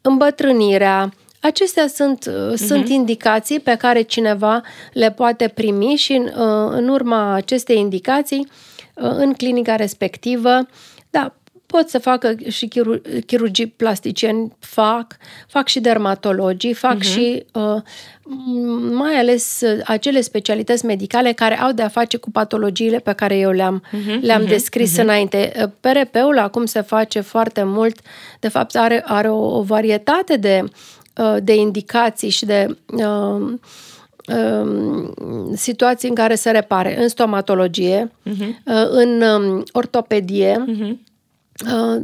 îmbătrânirea, Acestea sunt, uh-huh. sunt indicații pe care cineva le poate primi și în, în urma acestei indicații Uh, în clinica respectivă. Da, pot să facă și chiru- chirurgii plasticieni, fac, fac și dermatologii, fac uh-huh. și uh, mai ales uh, acele specialități medicale care au de-a face cu patologiile pe care eu le-am, uh-huh. le-am uh-huh. descris uh-huh. înainte. Uh, PRP-ul acum se face foarte mult, de fapt are, are o, o varietate de, uh, de indicații și de... Uh, Um, situații în care se repare în stomatologie, uh-huh. în um, ortopedie. Uh-huh.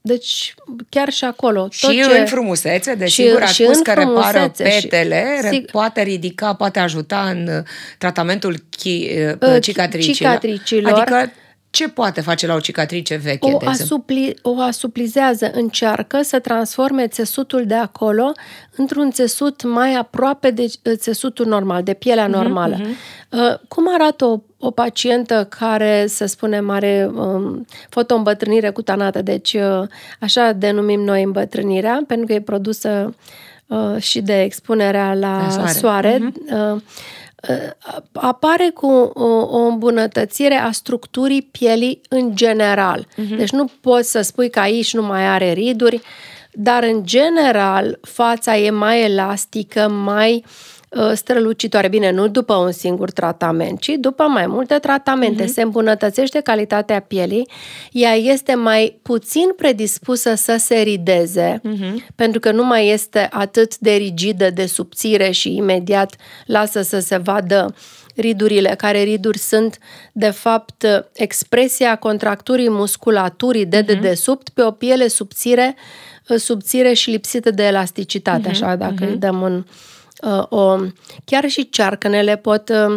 Deci, chiar și acolo. Și tot ce... în frumusețe, desigur, și, și spus că repară petele, și... poate ridica, poate ajuta în uh, tratamentul chi... Uh, uh, cicatricilor. cicatricilor. Adică ce poate face la o cicatrice veche? O, de asupli, o asuplizează, încearcă să transforme țesutul de acolo într-un țesut mai aproape de uh, țesutul normal, de pielea mhm, normală. mm normală. uh Cum arată o, o pacientă care, să spunem, are um, fotoîmbătrânire cutanată? Deci, uh, așa denumim noi îmbătrânirea, pentru că e produsă uh, și de expunerea la, la soare. soare. Uh-huh. Mm-hmm. uh apare cu o, o îmbunătățire a structurii pielii în general. Uh-huh. Deci nu poți să spui că aici nu mai are riduri, dar în general fața e mai elastică, mai uh, Uh, strălucitoare. Bine, nu după un singur tratament, ci după mai multe tratamente. Mhm. Se îmbunătățește calitatea pielii, ea este mai puțin predispusă să se rideze, mhm. pentru că nu mai este atât de rigidă, de subțire și imediat lasă să se vadă ridurile, care riduri sunt, de fapt, expresia contracturii musculaturii de mhm. dedesubt pe o piele subțire, subțire și lipsită de elasticitate, uh-huh, așa, dacă uh-huh. îi dăm un uh, o, chiar și cearcănele pot uh,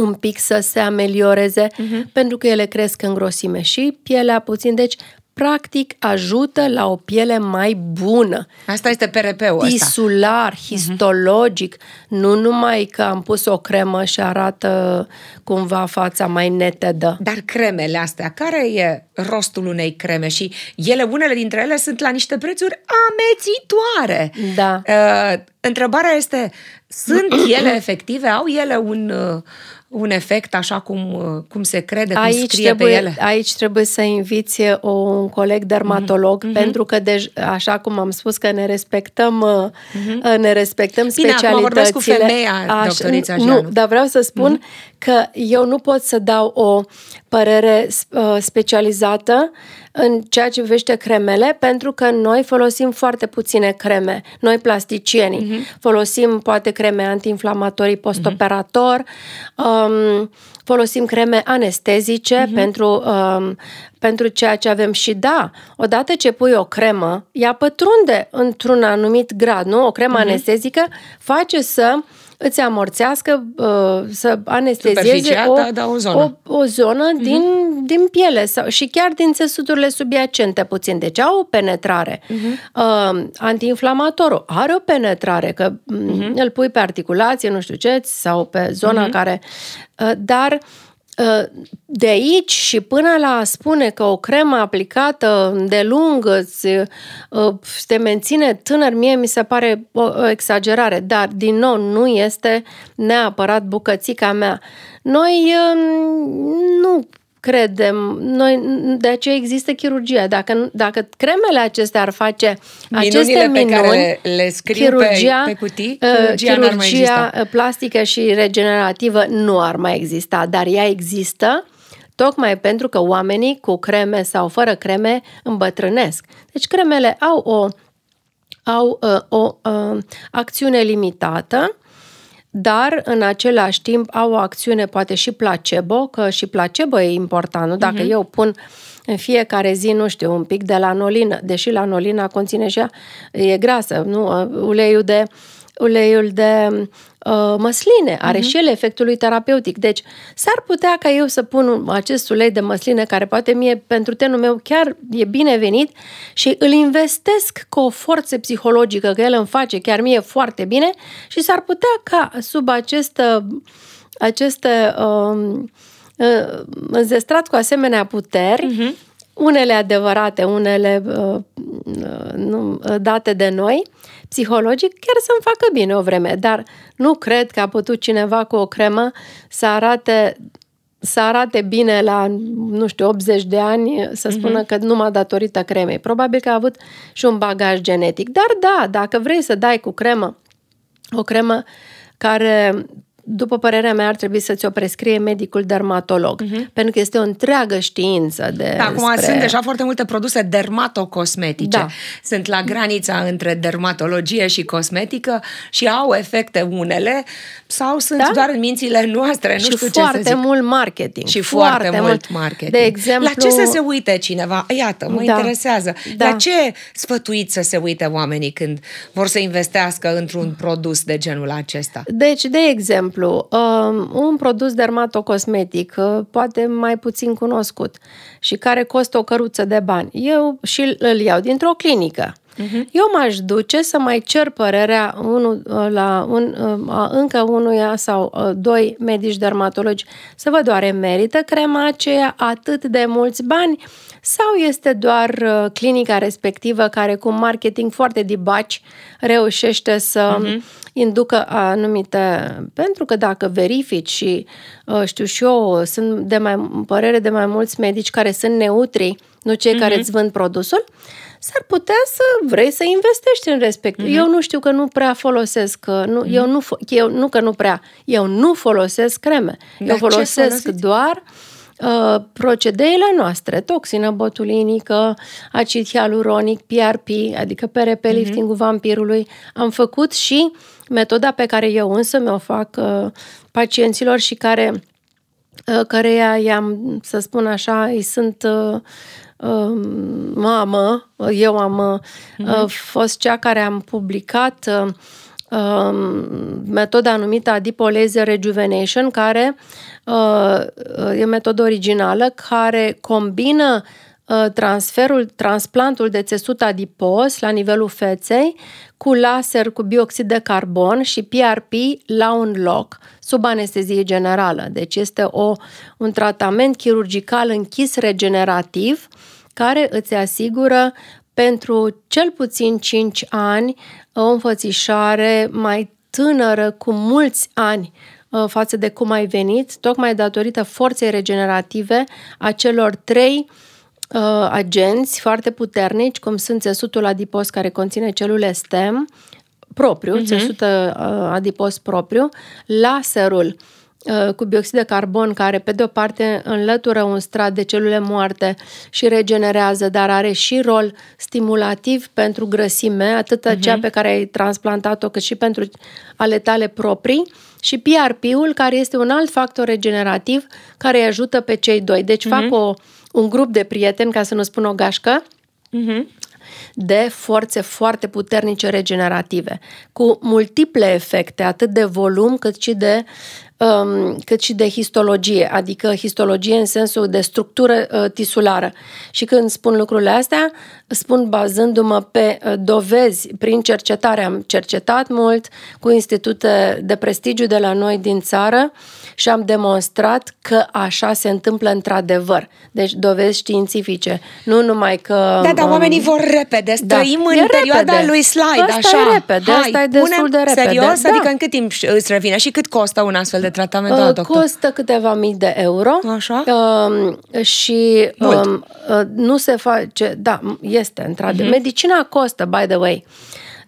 un pic să se amelioreze, uh-huh. pentru că ele cresc în grosime și pielea puțin. Deci practic ajută la o piele mai bună. Asta este PRP-ul Tisular, ăsta. Mhm. histologic, uh-huh. nu numai că am pus o cremă și arată cumva fața mai netedă. Dar cremele astea, care e rostul unei creme? Și ele, unele dintre ele, sunt la niște prețuri amețitoare. Da. Uh, întrebarea este, sunt ele efective? Au ele un... Uh, un efect așa cum, uh, cum se crede, aici cum scrie trebuie, pe ele? Aici trebuie să inviți uh, un coleg mhm. dermatolog, mm-hmm. pentru că, de, așa cum am spus, că ne respectăm, mm-hmm. ne respectăm Bine, specialitățile. Bine, vorbesc cu femeia, doctorița Nu, dar vreau să spun mm-hmm că eu nu pot să dau o părere uh, specializată în ceea ce privește cremele, pentru că noi folosim foarte puține creme, noi plasticienii. Uh-huh. Folosim poate creme antiinflamatorii mhm. postoperator, uh-huh. um, folosim creme anestezice uh-huh. pentru, um, pentru ceea ce avem. Și da, odată ce pui o cremă, ea pătrunde într-un anumit grad, nu? O cremă uh-huh. anestezică face să uh, îți amorțească, să anestezieze o, da, o zonă, o, o zonă mm-hmm. din, din piele sau, și chiar din țesuturile subiacente puțin. Deci au o penetrare. Mm-hmm. Uh, antiinflamatorul are o penetrare, că mm-hmm. îl pui pe articulație, nu știu ce, sau pe zona mm-hmm. care... Uh, dar uh, Uh, de aici și până la a spune că o cremă aplicată de lungă îți uh, te menține tânăr, mie mi se pare o, o exagerare, dar din nou nu este neapărat bucățica mea. Noi um, nu credem. Noi, de aceea există chirurgia. Dacă, dacă cremele acestea ar face Minunile aceste minuni, pe care le, scriu chirurgia, pe, pe cutii, uh, chirurgia, chirurgia plastică și regenerativă nu ar mai exista, dar ea există tocmai pentru că oamenii cu creme sau fără creme îmbătrânesc. Deci cremele au o, au, uh, o uh, acțiune limitată dar în același timp au o acțiune poate și placebo, că și placebo e important. Nu? Dacă uh-huh. eu pun în fiecare zi, nu știu, un pic de lanolină, deși lanolina conține și ea, e grasă, nu? uleiul de uh, uleiul de uh, măsline. Are uh-huh. și el efectul lui terapeutic. Deci s-ar putea ca eu să pun acest ulei de măsline, care poate mie, pentru tenul meu, chiar e binevenit și îl investesc cu o forță psihologică, că el îmi face chiar mie foarte bine și s-ar putea ca sub acest, uh, acest uh, uh, înzestrat cu asemenea puteri, uh-huh. unele adevărate, unele uh, uh nu, uh, date de noi, uh, psihologic chiar să-mi facă bine o vreme, dar nu cred că a putut cineva cu o cremă să arate să arate bine la, nu știu, 80 de ani, să mhm. spună mm-hmm. că numai datorită cremei. Probabil că a avut și un bagaj genetic. Dar da, dacă vrei să dai cu cremă, o cremă care după părerea mea, ar trebui să ți-o prescrie medicul dermatolog, uh-huh. pentru că este o întreagă știință de. Da, acum spre... sunt deja foarte multe produse dermatocosmetice. Da. Sunt la granița între dermatologie și cosmetică și au efecte unele sau sunt da? doar în mințile noastre. Nu și știu foarte ce să zic. mult marketing. Și foarte, foarte mult marketing. De exemplu. La ce să se uite cineva? Iată, mă da. interesează. Da. La ce sfătuit să se uite oamenii când vor să investească într-un produs de genul acesta? Deci, de exemplu, exemplu, um, un produs dermatocosmetic, uh, poate mai puțin cunoscut, și care costă o căruță de bani, eu și îl iau dintr-o clinică. Uh-huh. Eu m-aș duce să mai cer părerea unu, ă, la un, ă, a, încă unuia sau a, ă, doi medici dermatologi să văd doare merită crema aceea atât de mulți bani sau este doar a, clinica respectivă care cu marketing foarte dibaci reușește să uh-huh. inducă anumite... Pentru că dacă verifici și știu și eu, sunt de mai, părere de mai mulți medici care sunt neutri nu cei mm-hmm. care mhm. îți vând produsul, s-ar putea să vrei să investești în respect. Mm-hmm. Eu nu știu că nu prea folosesc, nu, mm-hmm. eu, mhm. nu, eu nu că nu prea, eu nu folosesc creme. Dar eu folosesc doar uh, procedeile noastre, toxină botulinică, acid hialuronic, PRP, adică PRP, mm-hmm. liftingul vampirului. Am făcut și metoda pe care eu însă mi-o fac uh, pacienților și care uh, căreia i-am, să spun așa, îi sunt uh, mamă, eu am mm-hmm. fost cea care am publicat uh, um, metoda numită Adipo Rejuvenation, care e metodă originală care combină transferul, transplantul de țesut adipos la nivelul feței cu laser cu bioxid de carbon și PRP la un loc, sub anestezie generală. Deci este o, un tratament chirurgical închis regenerativ care îți asigură pentru cel puțin 5 ani uh, o înfățișare mai tânără cu mulți ani uh, față de cum ai venit, tocmai datorită forței regenerative a celor trei uh, agenți foarte puternici, cum sunt țesutul adipos care conține celule STEM, propriu, uh-huh. țesută uh, adipos propriu, laserul, uh, Uh, cu bioxid de carbon, care pe de o parte înlătură un strat de celule moarte și regenerează, dar are și rol stimulativ pentru grăsime, atât uh-huh. cea pe care ai transplantat-o, cât și pentru ale tale proprii, și PRP-ul, care este un alt factor regenerativ care îi ajută pe cei doi. Deci uh-huh. fac o, un grup de prieteni, ca să nu spun o gașcă, uh-huh de forțe foarte puternice regenerative, cu multiple efecte, atât de volum cât și de Um, cât și de histologie, adică histologie în sensul de structură uh, tisulară. Și când spun lucrurile astea, spun bazându-mă pe uh, dovezi prin cercetare. Am cercetat mult cu institute de prestigiu de la noi din țară uh, și am demonstrat că așa se întâmplă într-adevăr. Deci dovezi științifice. Nu numai că... Da, dar um, oamenii vor repede. Da. Stăim da, în perioada repede. lui slide, asta așa. E repede, Hai, asta e destul de repede. Serios? Da. Adică în cât timp îți revine și cât costă un astfel de tratament? Uh, doctor? Costă câteva mii de euro. Așa. Uh, și Mult. Um, uh, nu se face... Da, este, într-adevăr. Uh-huh. Medicina costă, by the way. Uh,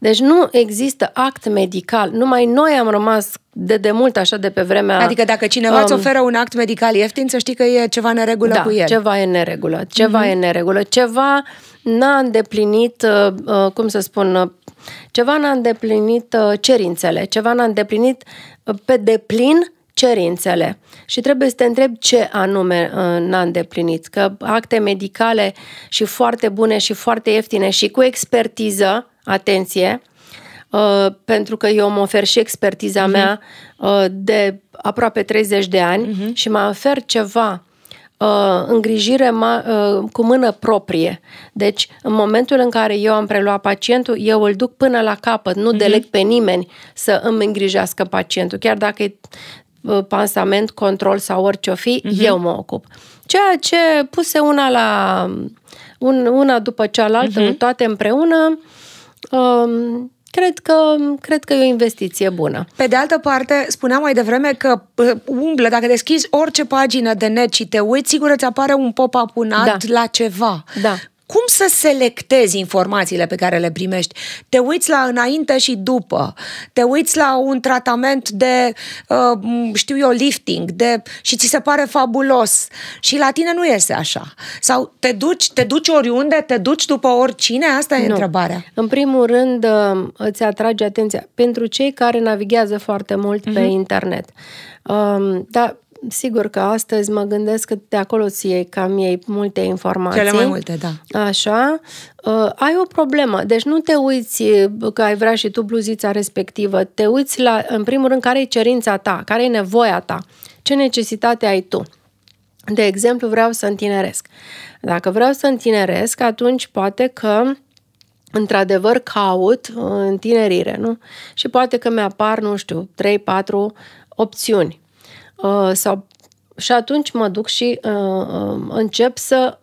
deci nu există act medical. Numai noi am rămas de demult așa de pe vremea... Adică dacă cineva um, îți oferă un act medical ieftin, să știi că e ceva neregulă da, cu el. ceva e neregulă. Ceva mm-hmm. e neregulă. Ceva n-a îndeplinit, uh, uh cum să spun, uh, ceva n-a îndeplinit uh, cerințele, ceva n-a îndeplinit pe deplin cerințele. Și trebuie să te întreb ce anume n-a îndeplinit, că acte medicale și foarte bune și foarte ieftine și cu expertiză atenție, uh, pentru că eu mă ofer și expertiza uh-huh. mea uh, de aproape 30 de ani uh-huh. și mă ofer ceva uh, îngrijire ma, uh, cu mână proprie. Deci, în momentul în care eu am preluat pacientul, eu îl duc până la capăt, nu uh-huh. deleg pe nimeni să îmi îngrijească pacientul, chiar dacă e uh, pansament, control sau orice o fi, uh-huh. eu mă ocup. Ceea ce puse una la un, una după cealaltă, uh-huh. toate împreună, uh, um, cred că, cred că e o investiție bună. Pe de altă parte, spuneam mai devreme că uh, umblă, dacă deschizi orice pagină de net și te uiți, sigur îți apare un pop-up, un ad da. la ceva. Da. Cum să selectezi informațiile pe care le primești? Te uiți la înainte și după, te uiți la un tratament de, uh, știu eu, lifting de, și ți se pare fabulos și la tine nu este așa. Sau te duci, te duci oriunde, te duci după oricine? Asta e nu. întrebarea. În primul rând, uh, îți atrage atenția pentru cei care navighează foarte mult uh-huh. pe mhm. internet. Um, da, Sigur că astăzi mă gândesc că de acolo ți iei cam ei multe informații. Cele mai multe, da. Așa. Uh, ai o problemă. Deci nu te uiți uh, că ai vrea și tu bluzița respectivă. Te uiți la, în primul rând, care e cerința ta, care e nevoia ta, ce necesitate ai tu. De exemplu, vreau să întineresc. Dacă vreau să întineresc, atunci poate că într-adevăr caut uh, întinerire, nu? Și poate că mi apar, nu știu, 3-4 opțiuni Uh, sau și atunci mă duc și uh, um, încep să,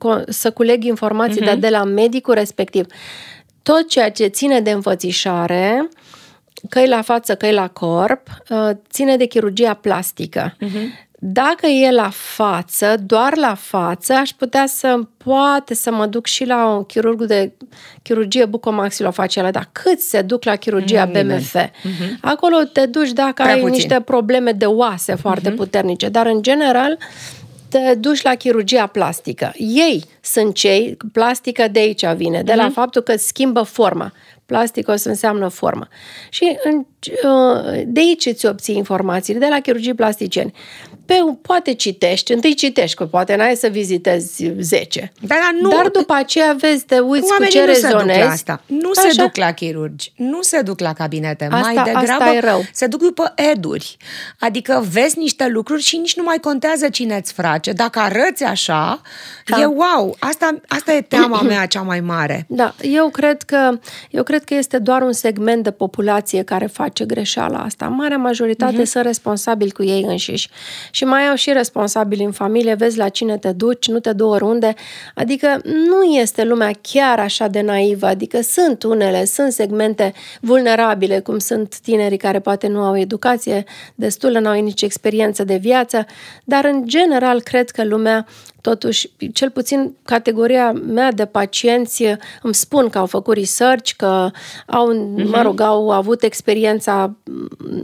uh, să culeg informații uh-huh. de la medicul respectiv. Tot ceea ce ține de înfățișare, căi la față, căi la corp, uh, ține de chirurgia plastică. Uh-huh. Dacă e la față, doar la față, aș putea să poate să mă duc și la un chirurg de chirurgie bucomaxilofacială, dar cât se duc la chirurgia mm, BMF? Mm-hmm. Acolo te duci dacă Prea ai puțin. niște probleme de oase foarte mm-hmm. puternice, dar în general te duci la chirurgia plastică. Ei sunt cei, plastică de aici vine, de mm-hmm. la mhm. faptul că schimbă forma. Plasticos înseamnă formă. Și uh, de aici îți obții informațiile, de la chirurgii plasticieni pe, poate citești, întâi citești, că poate n-ai să vizitezi 10. Dar, nu, dar după aceea vezi, te uiți cu ce nu rezonezi. Se duc la asta. Nu Așa? se duc la chirurgi, nu se duc la cabinete. Asta, Mai degrabă asta e rău. se duc după eduri. Adică vezi niște lucruri și nici nu mai contează cine îți frace. Dacă arăți așa, da. e wow! Asta, asta e teama *coughs* mea cea mai mare. Da, eu cred, că, eu cred că este doar un segment de populație care face greșeala asta. Marea majoritate uh-huh. sunt responsabili cu ei înșiși și mai au și responsabili în familie, vezi la cine te duci, nu te duci oriunde, adică nu este lumea chiar așa de naivă, adică sunt unele, sunt segmente vulnerabile, cum sunt tinerii care poate nu au educație destulă, nu au nici experiență de viață, dar în general cred că lumea Totuși, cel puțin categoria mea de pacienți îmi spun că au făcut research, că au, uh-huh. mă mhm. rog, au avut experiența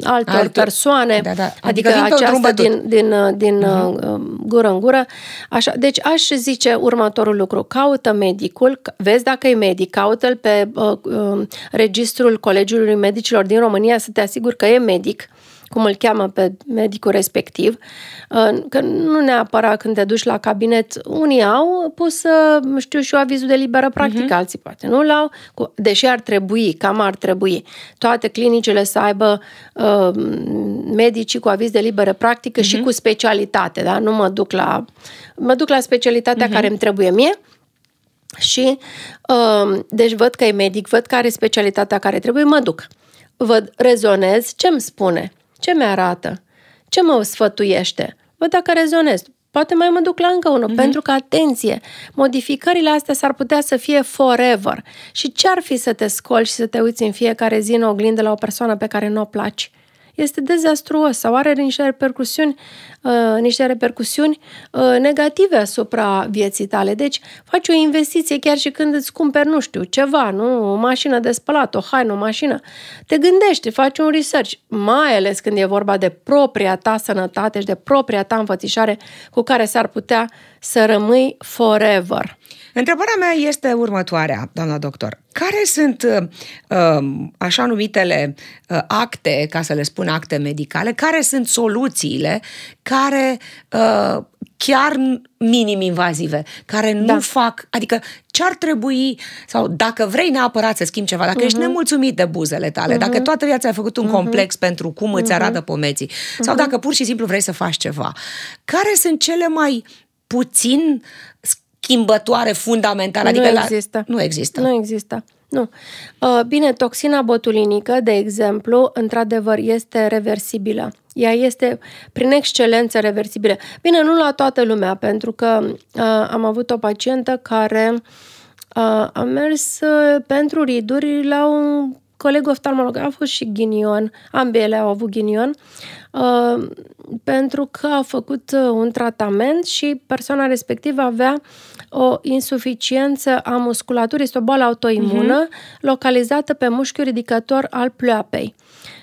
altor Altul. persoane, da, da. adică, adică aceasta din, din, din mhm. uh-huh. gură în gură. Așa, deci aș zice următorul lucru, caută medicul, vezi dacă e medic, caută-l pe uh, uh, registrul Colegiului Medicilor din România să te asiguri că e medic, cum îl cheamă pe medicul respectiv, că nu neapărat când te duci la cabinet, unii au pus, știu și eu, avizul de liberă practică, uh-huh. alții poate nu l-au, deși ar trebui, cam ar trebui, toate clinicile să aibă uh, medicii cu aviz de liberă practică uh-huh. și mhm. cu specialitate, da? Nu mă duc la, mă duc la specialitatea uh-huh. care îmi trebuie mie, și, uh, deci, văd că e medic, văd care e specialitatea care trebuie, mă duc. Văd, rezonez ce îmi spune ce mi-arată? Ce mă sfătuiește? Văd dacă rezonez. Poate mai mă duc la încă unul, mm-hmm. pentru că, atenție, modificările astea s-ar putea să fie forever. Și ce ar fi să te scoli și să te uiți în fiecare zi în oglindă la o persoană pe care nu o placi? este dezastruos sau are niște repercusiuni, uh, niște repercusiuni uh, negative asupra vieții tale. Deci faci o investiție chiar și când îți cumperi, nu știu, ceva, nu? o mașină de spălat, o haină, o mașină. Te gândești, faci un research, mai ales când e vorba de propria ta sănătate și de propria ta înfățișare cu care s-ar putea să rămâi forever. Întrebarea mea este următoarea, doamna doctor. Care sunt uh, uh, așa numitele uh, acte, ca să le spun acte medicale, care sunt soluțiile care chiar minim invazive, care nu da. fac, adică ce ar trebui, sau dacă vrei neapărat să schimbi ceva, dacă uh-huh. ești mhm. nemulțumit de buzele tale, uh-huh. dacă toată viața ai făcut un uh-huh. complex pentru cum uh-huh. îți arată pomeții, uh-huh. sau dacă pur și simplu vrei să faci ceva, care sunt cele mai puțin schimbătoare fundamentală. Adică nu există. La... Nu există. Nu există. Nu. Uh, bine, toxina botulinică, de exemplu, într-adevăr, este reversibilă. Ea este, prin excelență, reversibilă. Bine, nu la toată lumea, pentru că uh, am avut o pacientă care uh, a mers uh, pentru riduri la un coleg oftalmolog. A fost și ghinion. Ambele au avut ghinion. Uh, pentru că a făcut uh, un tratament și persoana respectivă avea o insuficiență a musculaturii, este o boală autoimună uh-huh. localizată pe mușchiul ridicător al pleoapei.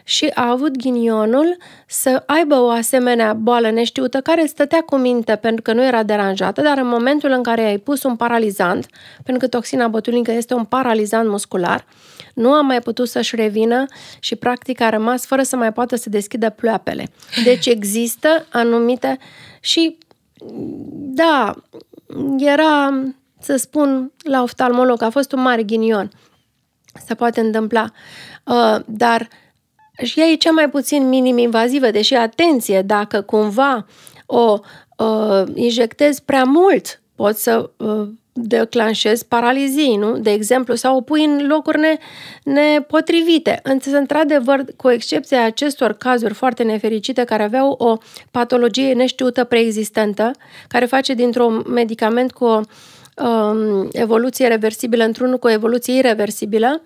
Și a avut ghinionul să aibă o asemenea boală neștiută care stătea cu minte pentru că nu era deranjată, dar în momentul în care ai pus un paralizant, pentru că toxina botulinică este un paralizant muscular, nu a mai putut să-și revină și practic a rămas fără să mai poată să deschidă ploapele. Deci există anumite și da, era, să spun, la oftalmolog, a fost un mare ghinion. Se poate întâmpla. Uh, dar și ea e cea mai puțin minim invazivă, deși atenție, dacă cumva o uh, injectezi prea mult, poți să uh, declanșezi paralizii, nu? De exemplu, sau o pui în locuri ne, nepotrivite. Însă, într-adevăr, cu excepția acestor cazuri foarte nefericite care aveau o patologie neștiută preexistentă, care face dintr-un medicament cu o uh, Um, evoluție reversibilă într-unul cu o evoluție irreversibilă,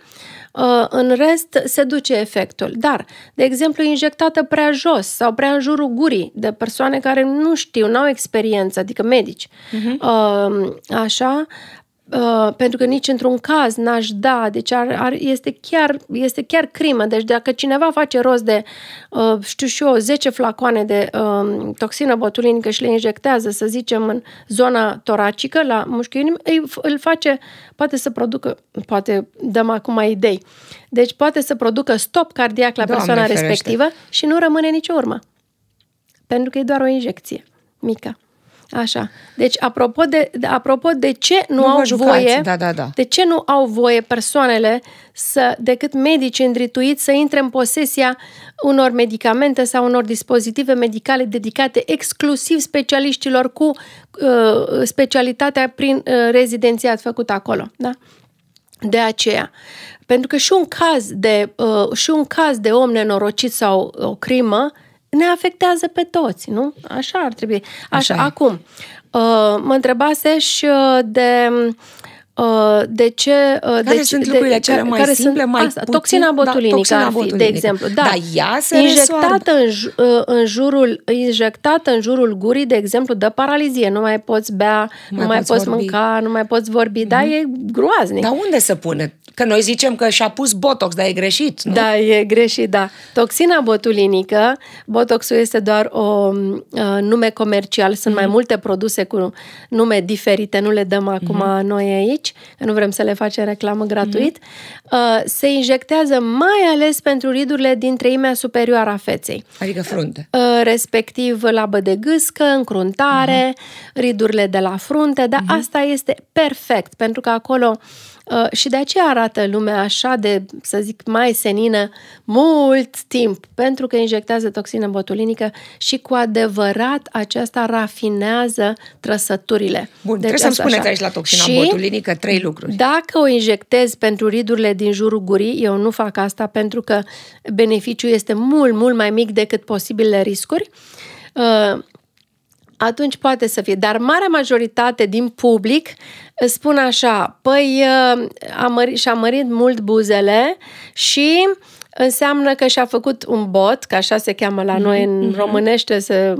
uh, în rest se duce efectul. Dar, de exemplu, injectată prea jos sau prea în jurul gurii de persoane care nu știu, nu au experiență, adică medici, uh-huh. așa, Uh, pentru că nici într-un caz n-aș da, deci ar, ar, este, chiar, este chiar crimă. Deci dacă cineva face rost de, uh, știu și eu, 10 flacoane de uh, toxină botulinică și le injectează, să zicem, în zona toracică, la mușchiul inim, îi, îl face, poate să producă, poate dăm acum idei, deci poate să producă stop cardiac la Doamne persoana ferește. respectivă și nu rămâne nicio urmă. Pentru că e doar o injecție mică. Așa. Deci, apropo de, apropo de ce nu, nu au voie, da, da, da. de ce nu au voie persoanele să, decât medici îndrituiți să intre în posesia unor medicamente sau unor dispozitive medicale dedicate exclusiv specialiștilor cu uh, specialitatea prin uh, rezidențiat făcut acolo, da? De aceea, pentru că și un caz de, uh, și un caz de om nenorocit sau o crimă uh, ne afectează pe toți, nu? Așa ar trebui. Așa, Așa acum, uh, mă întrebase și uh, de Uh, de ce... Uh, care de, sunt de, lucrurile cele mai care simple, sunt, mai asta, puțin? Toxina da, botulinică, da, toxina botulinică fi, de exemplu. Da, da ea se injectată în, uh, în, jurul, injectată în jurul gurii, de exemplu, dă paralizie. Nu mai poți bea, mai nu mai poți, poți mânca, nu mai poți vorbi. Mm-hmm. Da, mhm. e groaznic. Dar unde se pune? Că noi zicem că și-a pus botox, dar e greșit, nu? Da, e greșit, da. Toxina botulinică, botoxul este doar o nume comercial, sunt mm-hmm. mai multe produse cu nume diferite, nu le dăm acum mm-hmm. noi aici, aici, că nu vrem să le facem reclamă gratuit, mm-hmm. se injectează mai ales pentru ridurile din treimea superioară a feței. Adică frunte. Uh, respectiv labă de gâscă, încruntare, mm-hmm. ridurile de la frunte, dar mm-hmm. asta este perfect, pentru că acolo Uh, și de aceea arată lumea așa de, să zic, mai senină mult timp, pentru că injectează toxină botulinică și cu adevărat aceasta rafinează trăsăturile. Bun, deci trebuie să-mi spuneți așa. aici la toxina și botulinică trei lucruri. Dacă o injectez pentru ridurile din jurul gurii, eu nu fac asta pentru că beneficiul este mult, mult mai mic decât posibile riscuri. Uh, atunci poate să fie. Dar marea majoritate din public spun așa, păi ă, a mări, și-a mărit mult buzele și înseamnă că și-a făcut un bot, că așa se cheamă la noi în mm-hmm. românește, să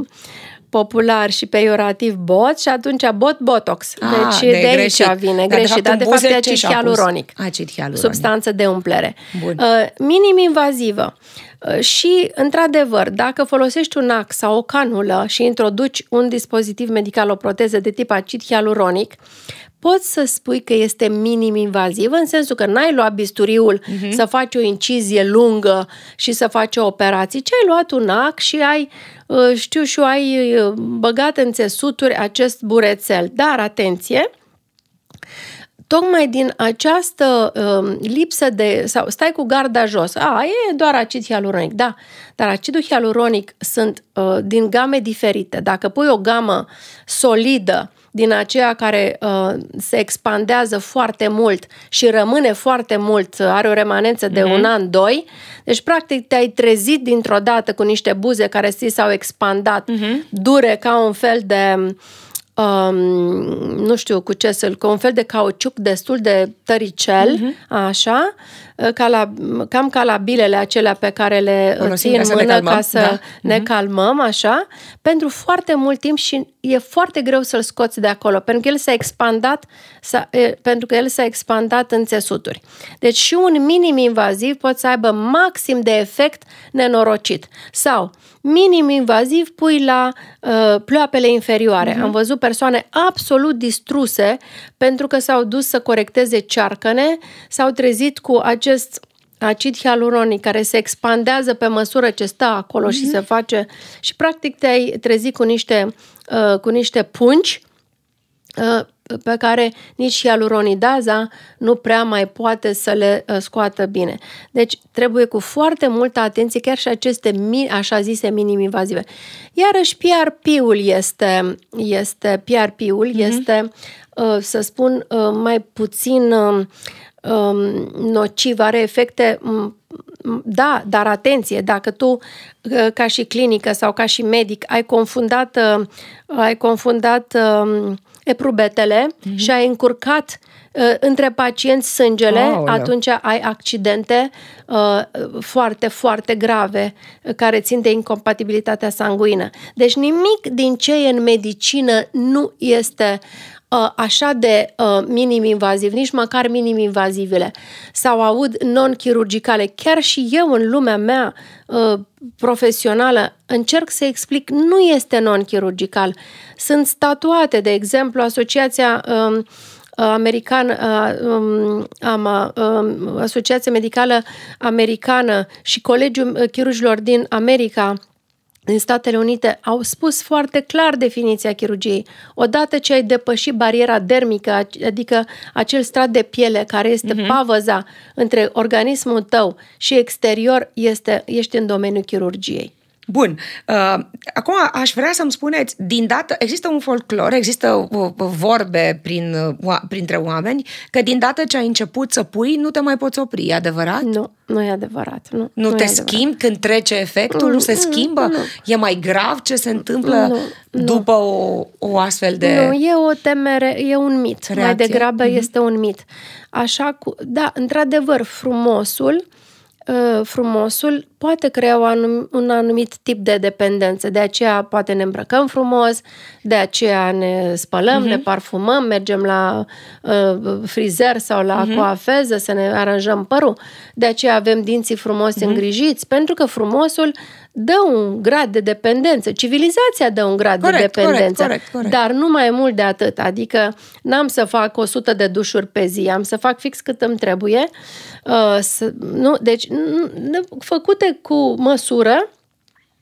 popular și peiorativ bot și atunci bot botox. A, ah, deci de, de aici greșit. vine Dar greșit. Dar de fapt, Dar de fapt e acid hialuronic. Acid hialuronic. Substanță de umplere. Bun. Uh, minim invazivă. Uh, și, într-adevăr, dacă folosești un ac sau o canulă și introduci un dispozitiv medical, o proteză de tip acid hialuronic, poți să spui că este minim invaziv, în sensul că n-ai luat bisturiul uh-huh. să faci o incizie lungă și să faci o operație, ci ai luat un ac și ai, uh, știu și ai uh, băgat în țesuturi acest burețel. Dar, atenție, tocmai din această uh, lipsă de... sau stai cu garda jos. A, e doar acid hialuronic, da. Dar acidul hialuronic sunt uh, din game diferite. Dacă pui o gamă solidă din aceea care uh, se expandează foarte mult și rămâne foarte mult, uh, are o remanență de mm-hmm. un an, doi. Deci, practic, te-ai trezit dintr-o dată cu niște buze care ți s-au expandat, mm-hmm. dure ca un fel de um, nu știu cu ce să-l, cu un fel de cauciuc destul de tăricel, mm-hmm. așa, Eh, ca la, cam ca la bilele acelea pe care le eh, Folosim ții în mână să ca să da. ne mhm. calmăm, așa, pentru foarte mult timp și e foarte greu să-l scoți de acolo, pentru că el s-a expandat, s-a, pentru că el s-a expandat în țesuturi. Deci și un minim invaziv poate să aibă maxim de efect nenorocit. Sau minim invaziv pui la uh, ploapele inferioare. Uh-huh. Am văzut persoane absolut distruse pentru că s-au dus să corecteze cearcăne, s-au trezit cu acest acest acid hialuronic care se expandează pe măsură ce stă acolo mm-hmm. și mhm. se face și practic te-ai trezit cu niște, uh, cu niște pungi uh, pe care nici hialuronidaza nu prea mai poate să le uh, scoată bine. Deci trebuie cu foarte multă atenție chiar și aceste așa zise minim invazive. Iarăși PRP-ul este, este PRP-ul mm-hmm. este uh, să spun uh, mai puțin uh, um, nociv, are efecte, da, dar atenție, dacă tu uh, ca și clinică sau ca și medic ai confundat, uh, ai confundat um, eprubetele mm-hmm. și ai încurcat uh, între pacienți sângele, Aolea. atunci ai accidente uh, foarte, foarte grave care țin de incompatibilitatea sanguină. Deci nimic din ce e în medicină nu este uh, Uh, așa de uh, minim invaziv, nici măcar minim invazivile, sau aud non-chirurgicale. Chiar și eu în lumea mea uh, profesională încerc să explic, nu este non-chirurgical. Sunt statuate, de exemplu, Asociația um, american, um, AMA, um, Asociația Medicală Americană și Colegiul Chirurgilor din America din Statele Unite au spus foarte clar definiția chirurgiei. Odată ce ai depășit bariera dermică, adică acel strat de piele care este uh-huh. pavăza între organismul tău și exterior, este, ești în domeniul chirurgiei. Bun. Uh, acum aș vrea să-mi spuneți, din dată, există un folclor, există uh, uh, vorbe prin, printre oameni că din dată ce ai început să pui, nu te mai poți opri, e adevărat? Nu, nu e adevărat. Nu, nu, nu te schimbi când trece efectul? Mm, nu se mm, schimbă? Nu. E mai grav ce se întâmplă nu, după o, o astfel de... Nu, e o temere, e un mit. Reacție? Mai degrabă mm-hmm. este un mit. Așa, cu, da, într-adevăr, frumosul Uh, frumosul poate crea un anumit tip de dependență. De aceea poate ne îmbrăcăm frumos, de aceea ne spălăm, uh-huh. ne mhm. parfumăm, mergem la uh, frizer sau la uh-huh. coafeză să ne aranjăm părul. De aceea avem dinții frumosi uh-huh. Mhm. îngrijiți, pentru că frumosul dă un grad de dependență, civilizația dă un grad corect, de dependență, corect, corect, corect. dar nu mai mult de atât, adică n-am să fac 100 de dușuri pe zi, am să fac fix cât îmi trebuie, uh, să, nu, deci n- făcute cu măsură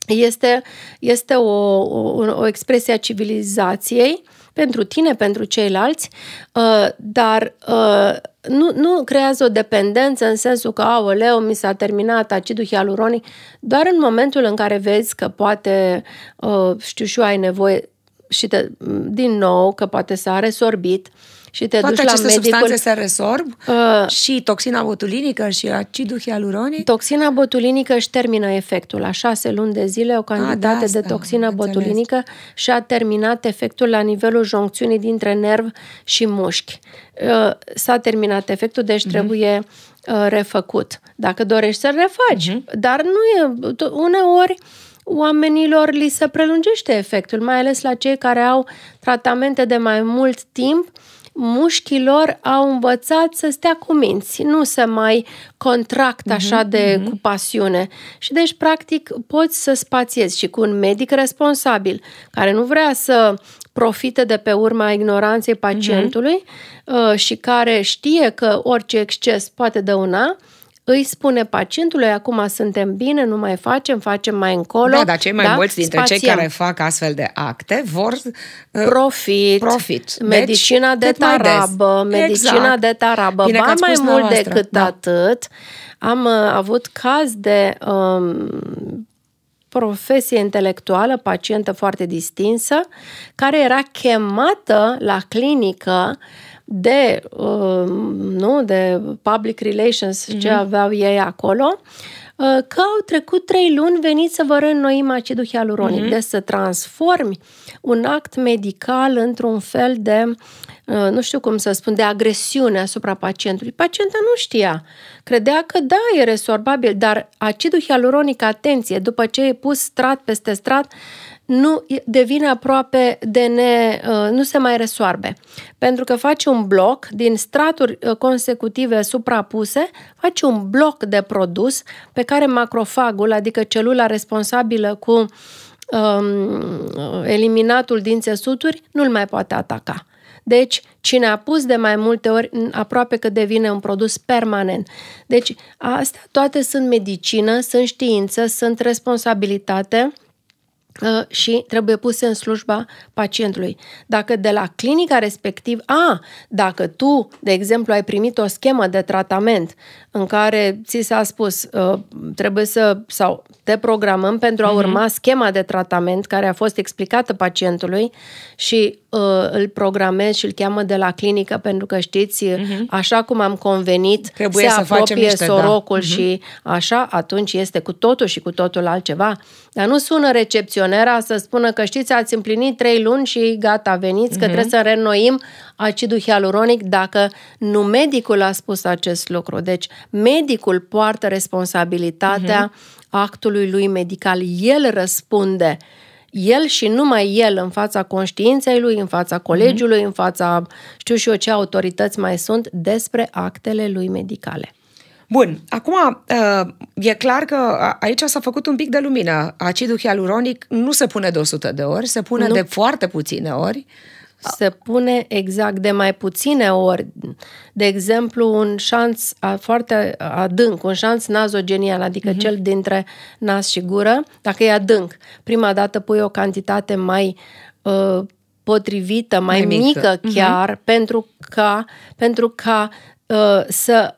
este, este o, o, o expresie a civilizației pentru tine, pentru ceilalți, uh, dar uh, nu, nu creează o dependență în sensul că, aoleu, mi s-a terminat acidul hialuronic, doar în momentul în care vezi că poate, uh, știu și eu, ai nevoie și te, mm, din nou, că poate s-a resorbit, uh, și te Toate duci la aceste substanțe se resorb uh, și toxina botulinică și acidul hialuronic? Toxina botulinică își termină efectul. La șase luni de zile o ah, cantitate ah, da, de toxină botulinică și-a terminat efectul la nivelul joncțiunii dintre nerv și mușchi. Uh, s-a terminat efectul, deci uh-huh. trebuie uh, refăcut. Dacă dorești să refaci, uh-huh. dar nu e... Uneori oamenilor li se prelungește efectul, mai ales la cei care au tratamente de mai mult timp mușchilor au învățat să stea cu minți, nu să mai contract mhm, așa mm-hmm. de mhm. cu pasiune. Și deci, practic, poți să spațiezi și cu un medic responsabil, care nu vrea să profite de pe urma ignoranței mhm. pacientului mm-hmm. și care știe că orice exces poate dăuna, îi spune pacientului, acum suntem bine, nu mai facem, facem mai încolo. Da, dar cei mai da? mulți dintre Spațiam. cei care fac astfel de acte vor uh, profit, profit. Deci, medicina deci, de tarabă, medicina exact. de tarabă. Bine ba mai mult noastră. decât da. atât, am uh, avut caz de um, profesie intelectuală, pacientă foarte distinsă, care era chemată la clinică de, um, nu, de public relations, mm-hmm. ce mhm. aveau ei acolo, uh, că au trecut trei luni, veniți să vă reînnoim acidul hialuronic. Mm-hmm. de deci să transformi un act medical într-un fel de, uh, nu știu cum să spun, de agresiune asupra pacientului. Pacienta nu știa. Credea că da, e resorbabil, dar acidul hialuronic, atenție, după ce e pus strat peste strat, nu devine aproape de ne, uh, nu se mai resoarbe. Pentru că faci un bloc din straturi uh, consecutive suprapuse, faci un bloc de produs pe care macrofagul, adică celula responsabilă cu um, uh, eliminatul din țesuturi, nu-l mai poate ataca. Deci, cine a pus de mai multe ori, aproape că devine un produs permanent. Deci, astea toate sunt medicină, sunt știință, sunt responsabilitate, Ă, și trebuie puse în slujba pacientului. Dacă de la clinica respectiv, a, dacă tu, de exemplu, ai primit o schemă de tratament în care ți s-a spus ă, trebuie să, sau te programăm pentru a mhm. urma schema de tratament care a fost explicată pacientului și Uh, îl programez și îl cheamă de la clinică pentru că știți, uh-huh. așa cum am convenit, Trebuie se să apropie niște, da. sorocul da. uh-huh. și așa, atunci este cu totul și cu totul altceva. Dar nu sună recepționera să spună că știți, ați împlinit trei luni și gata, veniți, uh-huh. că mhm. trebuie să reînnoim acidul hialuronic dacă nu medicul a spus acest lucru. Deci medicul poartă responsabilitatea uh-huh. actului lui medical. El răspunde uh, el și numai el în fața conștiinței lui, în fața colegiului, mm-hmm. în fața știu și eu ce autorități mai sunt despre actele lui medicale. Bun, acum uh, e clar că aici s-a făcut un pic de lumină. Acidul hialuronic nu se pune de 100 de ori, se pune nu. de foarte puține ori se pune exact de mai puține ori. De exemplu, un șanț foarte adânc, un șanț nazogenial, adică uh-huh. cel dintre nas și gură, dacă e adânc, prima dată pui o cantitate mai uh, potrivită, mai, mai mică, mică mhm. chiar, uh-huh. pentru ca, pentru ca uh, să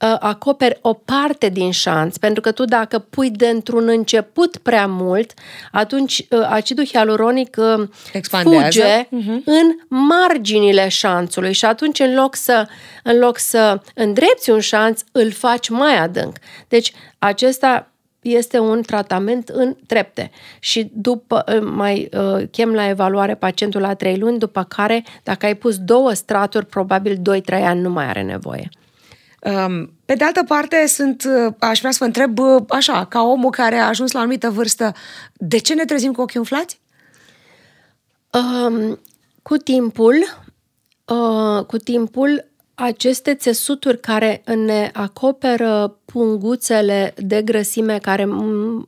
Uh, acoperi o parte din șanț, pentru că tu dacă pui de într-un început prea mult, atunci uh, acidul hialuronic uh, Expandează. fuge uh-huh. în marginile șanțului și atunci în loc să, în loc să îndrepți un șanț, îl faci mai adânc. Deci acesta este un tratament în trepte și după mai chem la evaluare pacientul la 3 luni, după care dacă ai pus două straturi, probabil 2-3 ani nu mai are nevoie. Pe de altă parte, sunt, uh, aș vrea să vă întreb, uh, așa, ca omul care a ajuns la o anumită vârstă, de ce ne trezim cu ochii umflați? Um, cu timpul, uh, cu timpul, aceste țesuturi care ne acoperă punguțele de grăsime, care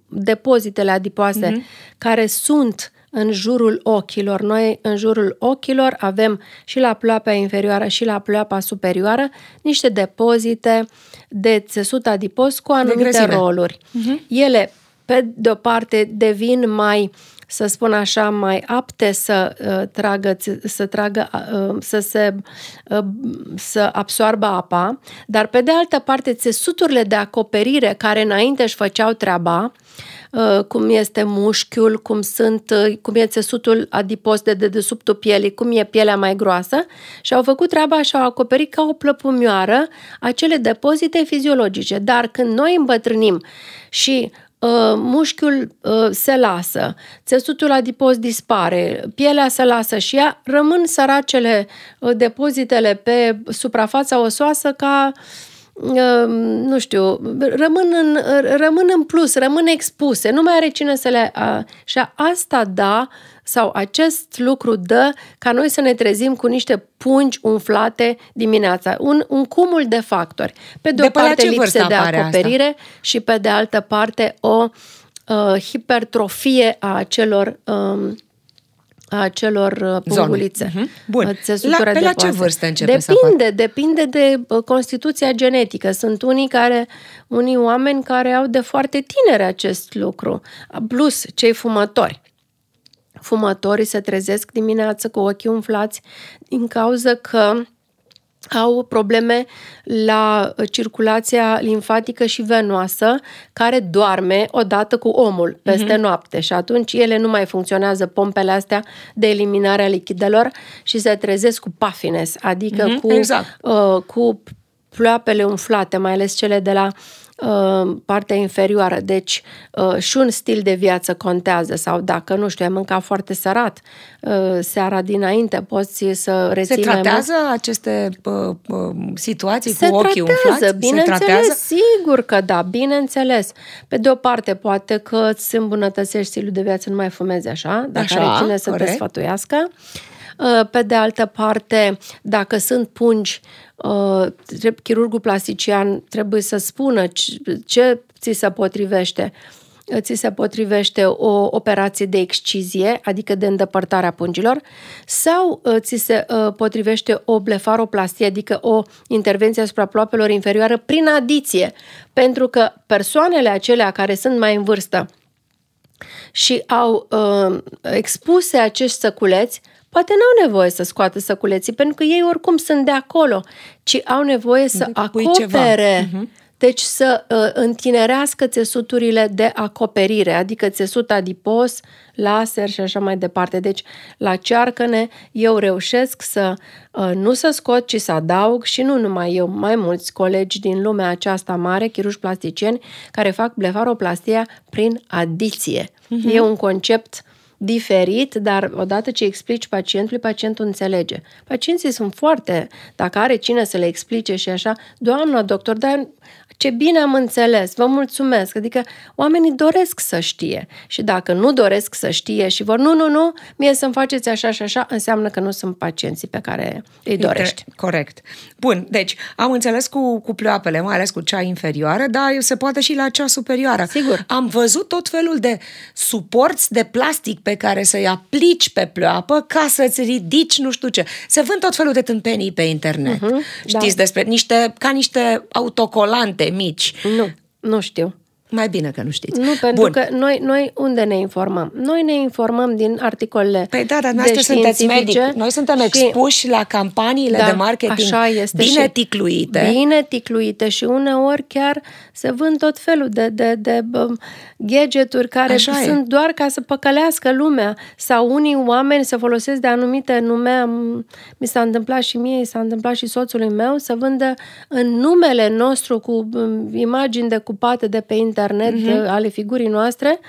depozitele adipoase, mm-hmm. care sunt în jurul ochilor. Noi în jurul ochilor avem și la ploapea inferioară și la ploapa superioară niște depozite de țesut adipos cu anumite de roluri. Uh-huh. Ele, pe de-o parte, devin mai să spun așa, mai apte să uh, tragă, să, tragă uh, uh, să se uh, să absoarbă apa, dar pe de altă parte țesuturile de acoperire care înainte își făceau treaba, Uh, cum este mușchiul, cum, sunt, uh, cum e țesutul adipos de dedesubtul pielii, cum e pielea mai groasă și au făcut treaba și au acoperit ca o plăpumioară acele depozite fiziologice. Dar când noi îmbătrânim și Uh, mușchiul uh, se lasă, țesutul adipos dispare, pielea se lasă și ea, rămân săracele uh, depozitele pe suprafața osoasă ca uh, Ehm, nu știu, rămân în, rămân în plus, rămân expuse, nu mai are cine să le... A, și asta da, sau acest lucru dă ca noi să ne trezim cu niște pungi umflate dimineața. Un, un cumul de factori. Pe de o de parte lipsă de acoperire asta? și pe de altă parte o uh, hipertrofie a acelor... Uh, celor uh, pungulițe. Mhm. Bun. Se la, pe de la ce vârstă începe Depinde, să depinde de uh, constituția genetică. Sunt unii care, unii oameni care au de foarte tinere acest lucru, plus cei fumători. Fumătorii se trezesc dimineață cu ochii umflați din cauza că uh, au probleme la uh, circulația limfatică și venoasă, care doarme odată cu omul mhm. peste uh-huh. noapte și atunci ele nu mai funcționează pompele astea de eliminare a lichidelor și se trezesc cu puffiness, adică uh-huh. cu, exact. uh, cu ploapele umflate, mai ales cele de la Uh, partea inferioară, deci uh, și un stil de viață contează sau dacă, nu știu, ai mâncat foarte sărat uh, seara dinainte, poți să reții Se tratează mai mult. aceste situații se cu ochii tratează, umflați? Bineînțeles, se tratează, sigur că da, bineînțeles. Pe de o parte, poate că îți îmbunătățești stilul de viață, nu mai fumezi așa, dacă așa, are cine să corect. te sfătuiască. Pe de altă parte, dacă sunt pungi Uh, chirurgul plastician trebuie să spună ce ți se potrivește. Ți se potrivește o operație de excizie, adică de îndepărtare a pungilor, sau uh, ți se uh, potrivește o blefaroplastie, adică o intervenție asupra ploapelor inferioară prin adiție, pentru că persoanele acelea care sunt mai în vârstă și au uh, expuse acești săculeți poate n-au nevoie să scoată săculeții, pentru că ei oricum sunt de acolo, ci au nevoie să acopere. Ceva. Mhm. Uh-huh. Deci să uh, întinerească țesuturile de acoperire, adică țesut adipos, laser și așa mai departe. Deci la cearcăne eu reușesc să uh, nu să scot, ci să adaug și nu numai eu, mai mulți colegi din lumea aceasta mare, chirurgi plasticieni, care fac blefaroplastia prin adiție. Uh-huh. E un concept diferit, dar odată ce explici pacientului, pacientul înțelege. Pacienții sunt foarte, dacă are cine să le explice și așa, doamna doctor, dar ce bine am înțeles, vă mulțumesc. Adică oamenii doresc să știe și dacă nu doresc să știe și vor, nu, nu, nu, mie să-mi faceți așa și așa, înseamnă că nu sunt pacienții pe care îi dorești. Inter- corect. Bun, deci am înțeles cu, cu pleoapele, mai ales cu cea inferioară, dar se poate și la cea superioară. Sigur. Am văzut tot felul de suporți de plastic pe pe care să-i aplici pe pleoapă ca să-ți ridici nu știu ce. Se vând tot felul de tâmpenii pe internet. Uh-huh, Știți da. despre niște, ca niște autocolante mici. Nu, nu știu. Mai bine că nu știți. Nu, pentru Bun. că noi, noi unde ne informăm? Noi ne informăm din articolele Păi da, dar noastră sunteți medic. Noi suntem și... expuși la campaniile da, de marketing așa este bine și ticluite. Bine ticluite și uneori chiar se vând tot felul de, de, de, de gadgeturi care Așa sunt e. doar ca să păcălească lumea sau unii oameni să folosesc de anumite nume. Mi s-a întâmplat și mie, s-a întâmplat și soțului meu să vândă în numele nostru cu um, imagini decupate de pe internet mm-hmm. ale figurii noastre uh,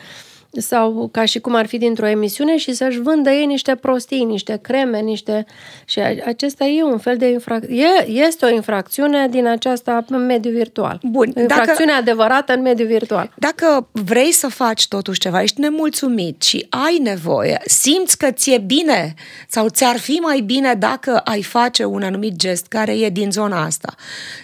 sau ca și cum ar fi dintr-o emisiune și să-și vândă ei niște prostii, niște creme, niște... Și acesta e un fel de infracțiune. Este o infracțiune din aceasta în mediul virtual. Bun. Infracțiune dacă, adevărată în mediul virtual. Dacă vrei să faci totuși ceva, ești nemulțumit și ai nevoie, simți că ți-e bine sau ți-ar fi mai bine dacă ai face un anumit gest care e din zona asta.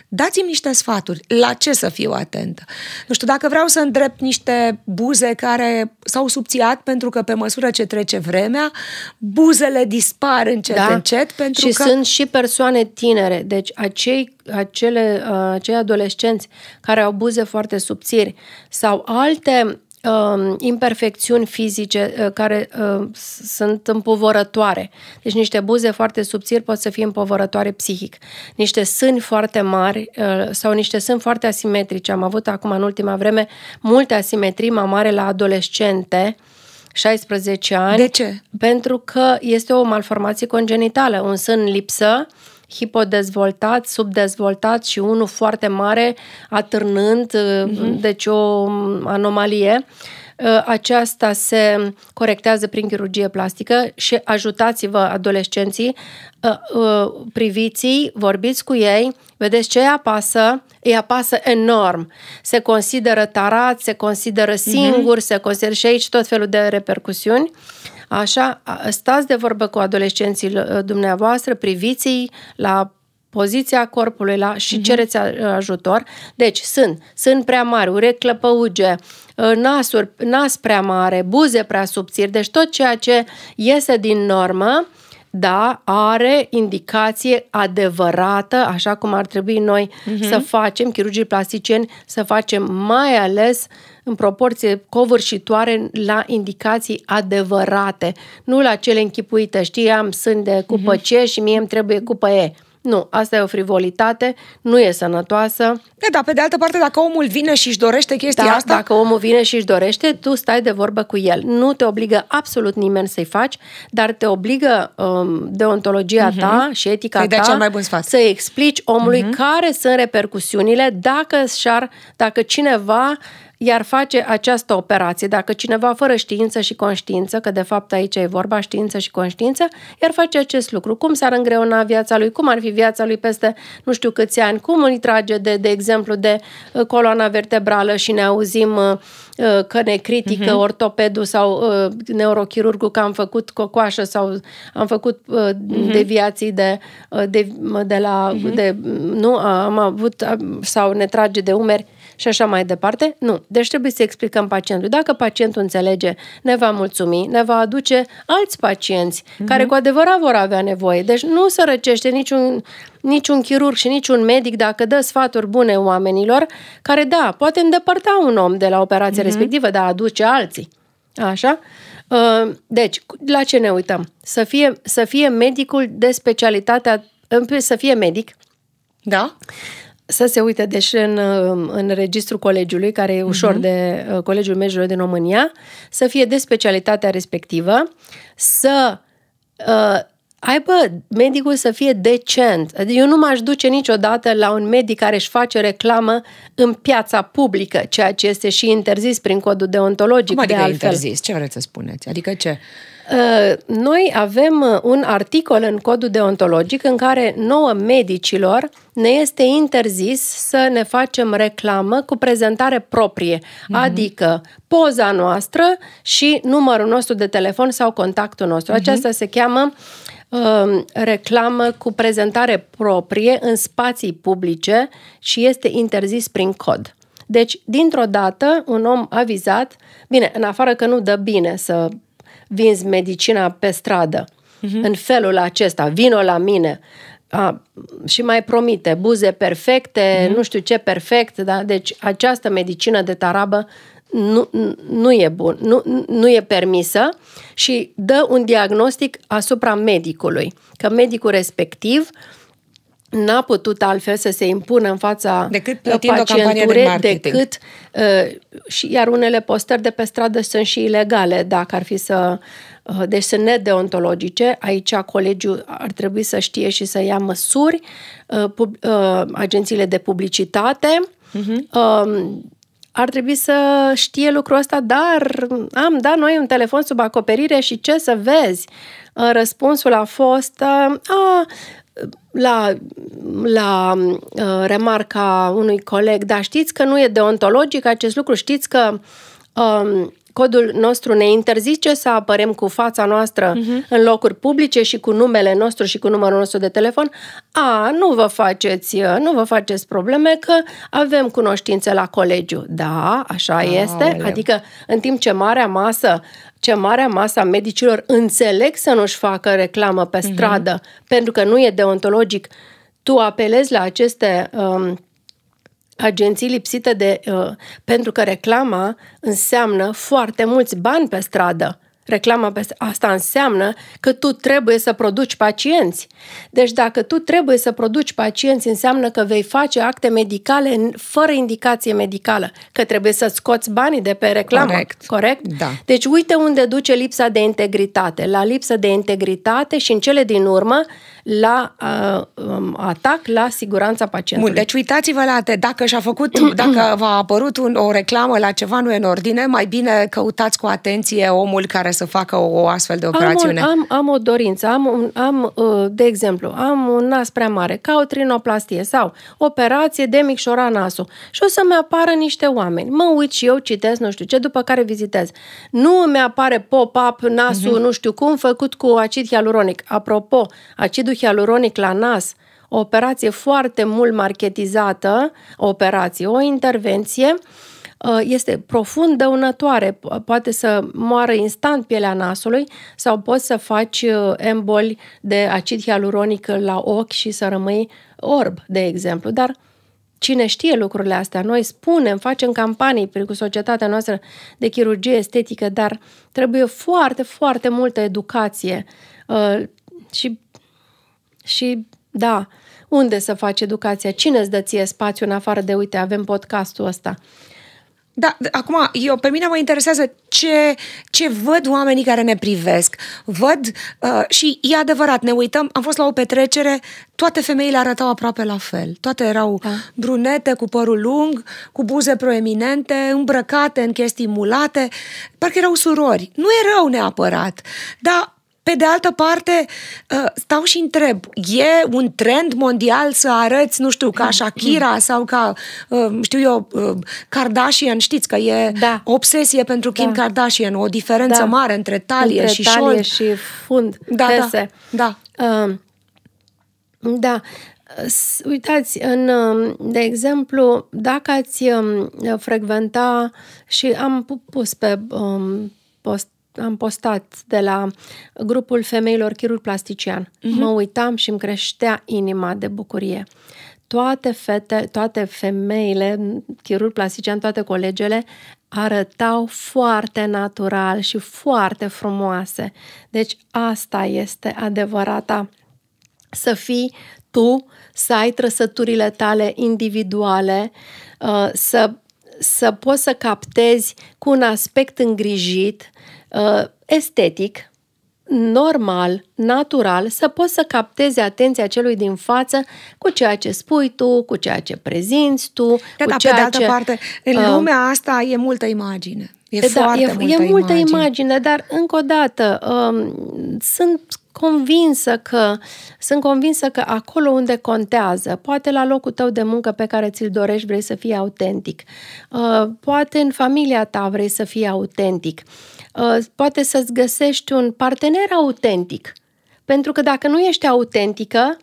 Dați-mi niște sfaturi. La ce să fiu atentă? Nu știu, dacă vreau să îndrept niște buze care s-au subțiat pentru că pe măsură ce trece vremea, buzele dispar încet, da? încet. Pentru și că... sunt și persoane tinere, deci acei, acele, uh, acei adolescenți care au buze foarte subțiri sau alte uh, imperfecțiuni fizice uh, care uh, sunt împovărătoare. Deci niște buze foarte subțiri pot să fie împovărătoare psihic. Niște sâni foarte mari uh, sau niște sâni foarte asimetrice. Am avut acum în ultima vreme multe asimetrii mamare la adolescente 16 ani. De ce? Pentru că este o malformație congenitală. Un sân lipsă, hipodezvoltat, subdezvoltat și unul foarte mare, atârnând, mm-hmm. deci o um, anomalie. Uh, aceasta se corectează prin chirurgie plastică și ajutați-vă adolescenții, uh, priviți vorbiți cu ei, vedeți ce îi apasă, îi apasă enorm. Se consideră tarat, se consideră mhm. singur, mm-hmm. se consideră și aici tot felul de repercusiuni. Uh, Așa, stați de vorbă cu adolescenții ă, dumneavoastră, priviți la poziția corpului la, și uh-huh. cereți ajutor. Deci sunt, sunt prea mari, urechi clăpăuge, ă, nasuri, nas prea mare, buze prea subțiri, deci tot ceea ce iese din normă, da, are indicație adevărată, așa cum ar trebui noi uh-huh. să facem, chirurgii plasticieni, să facem mai ales uh, în proporție covârșitoare la indicații adevărate, nu la cele închipuite. Știi, am sunt de cupă mhm. C și mie îmi trebuie cupă E. Nu, asta e o frivolitate, nu e sănătoasă. Da, dar pe de altă parte, dacă omul vine și își dorește chestia da, asta... dacă omul vine și își dorește, tu stai de vorbă cu el. Nu te obligă absolut nimeni să-i faci, dar te obligă um, deontologia uh-huh. ta și etica să-i ta cel mai bun sfat. să explici omului uh-huh. care sunt repercusiunile dacă, ar dacă cineva iar face această operație, dacă cineva fără știință și conștiință, că de fapt aici e vorba știință și conștiință, iar face acest lucru, cum s-ar îngreuna viața lui, cum ar fi viața lui peste nu știu câți ani, cum îi trage de, de exemplu de uh, coloana vertebrală și ne auzim uh, uh, că ne critică uh-huh. ortopedul sau neurochirurgul că am făcut cocoașă sau am făcut uh-huh. deviații de, de, de la, uh-huh. de, nu, am avut sau ne trage de umeri și așa mai departe? Nu. Deci trebuie să explicăm pacientului. Dacă pacientul înțelege, ne va mulțumi, ne va aduce alți pacienți mm-hmm. care mhm. cu adevărat vor avea nevoie. Deci nu se răcește niciun, niciun chirurg și niciun medic dacă dă sfaturi bune oamenilor, care, da, poate îndepărta un om de la operația mm-hmm. respectivă, dar aduce alții. Așa? Uh, deci, la ce ne uităm? Să fie, să fie medicul de specialitatea, să fie medic, da? să se uite, deși în, um, în registrul colegiului, care e ușor uh-huh. de uh, Colegiul Medicilor din România, să fie de specialitatea respectivă, să uh, aibă medicul să fie decent. Adică eu nu m-aș duce niciodată la un medic care își face reclamă în piața publică, ceea ce este și interzis prin codul deontologic. Cum adică de altfel. interzis? Ce vreți să spuneți? Adică ce? Uh, noi avem uh, un articol în codul deontologic în care nouă medicilor ne este interzis să ne facem reclamă cu prezentare proprie, mm-hmm. adică poza noastră și numărul nostru de telefon sau contactul nostru. Mm-hmm. Aceasta se cheamă uh, reclamă cu prezentare proprie în spații publice și este interzis prin cod. Deci, dintr-o dată, un om avizat, bine, în afară că nu dă bine să vinzi medicina pe stradă. Uh-huh. În felul acesta, vino la mine. A, și mai promite buze perfecte, uh-huh. nu știu ce perfect, da? Deci această medicină de tarabă nu, nu e bun, nu, nu e permisă și dă un diagnostic asupra medicului, că medicul respectiv uh, n-a putut altfel să se impună în fața decât plătind o campanie de marketing. decât uh, și iar unele postări de pe stradă sunt și ilegale, dacă ar fi să uh, deci sunt nedeontologice. Aici colegiul ar trebui să știe și să ia măsuri uh, pub, uh, agențiile de publicitate uh-huh. uh, ar trebui să știe lucrul ăsta, dar am, da, noi un telefon sub acoperire și ce să vezi? Uh, răspunsul a fost, uh, a, la, la uh, remarca unui coleg, dar știți că nu e deontologic acest lucru, știți că uh, Codul nostru ne interzice să apărem cu fața noastră uh-huh. în locuri publice și cu numele nostru și cu numărul nostru de telefon. A, nu vă faceți, uh, nu vă faceți probleme că avem cunoștințe la colegiu. Da, așa oh, este. Aleu. Adică în timp ce marea masă ce marea masă a medicilor înțeleg să nu-și facă reclamă pe mhm. stradă, uh-huh. pentru că nu e deontologic. Tu apelezi la aceste um, agenții lipsite de. Uh, pentru că reclama înseamnă foarte mulți bani pe stradă. Reclama pe stradă. asta înseamnă că tu trebuie să produci pacienți. Deci dacă tu trebuie să produci pacienți, înseamnă că vei face acte medicale fără indicație medicală, că trebuie să scoți banii de pe reclamă. Corect. Corect? Da. Deci uite unde duce lipsa de integritate. La lipsa de integritate și în cele din urmă la uh, um, atac la siguranța pacientului. Bun, deci uitați-vă la dacă și-a făcut, *clears throat* dacă v-a apărut un, o reclamă la ceva nu e în ordine, mai bine căutați cu atenție omul care să facă o, o astfel de operațiune. Am, un, am, am o dorință, am, un, am, uh, de exemplu, am un nas prea mare, ca o trinoplastie sau operație de micșora nasul și o să-mi apară niște oameni. Mă uit și eu, citesc, nu știu ce, după care vizitez. Nu mi apare pop-up nasul, uh-huh. nu știu cum, făcut cu acid hialuronic. Apropo, acidul hialuronic la nas, o operație foarte mult marketizată, o operație, o intervenție, uh, este profund dăunătoare. Poate să moară instant pielea nasului sau poți să faci uh, emboli de acid hialuronic la ochi și să rămâi orb, de exemplu. Dar Cine știe lucrurile astea? Noi spunem, facem campanii prin cu societatea noastră de chirurgie estetică, dar trebuie foarte, foarte multă educație uh, și și da, unde să faci educația? Cine îți dă ție spațiu în afară de, uite, avem podcastul ăsta? Da, acum, eu, pe mine mă interesează ce, ce văd oamenii care ne privesc. Văd uh, și e adevărat, ne uităm, am fost la o petrecere, toate femeile arătau aproape la fel. Toate erau da. brunete, cu părul lung, cu buze proeminente, îmbrăcate în chestii mulate. Parcă erau surori. Nu e rău neapărat, dar pe de altă parte, uh, stau și întreb, e un trend mondial să arăți, nu știu, ca *clears throat* Shakira sau ca, uh, știu eu, uh, Kardashian, știți că e da. obsesie pentru Kim da. Kardashian, o diferență da. mare între talie între și talie șold. și fund, da, fese. Da, da. Uh, da. Uitați, în, um, de exemplu, dacă ați um, frecventa și am pus pe um, post am postat de la grupul femeilor chirurg plastician. Uh-huh. Mă uitam și îmi creștea inima de bucurie. Toate fete, toate femeile, chirurg plastician, toate colegele, arătau foarte natural și foarte frumoase. Deci asta este adevărata să fii tu, să ai trăsăturile tale individuale, uh, să, să poți să captezi cu un aspect îngrijit Uh, estetic, normal, natural, să poți să captezi atenția celui din față cu ceea ce spui tu, cu ceea ce prezinți tu. Da, cu da, ceea pe de altă ce, parte, în uh, lumea asta e multă imagine. E da, foarte e, multă, e imagine. multă imagine, dar încă o dată um, sunt convinsă că sunt convinsă că acolo unde contează, poate la locul tău de muncă pe care ți-l dorești vrei să fii autentic, uh, poate în familia ta vrei să fii autentic. Uh, Uh, poate să-ți găsești un partener autentic. Pentru că dacă nu ești autentică,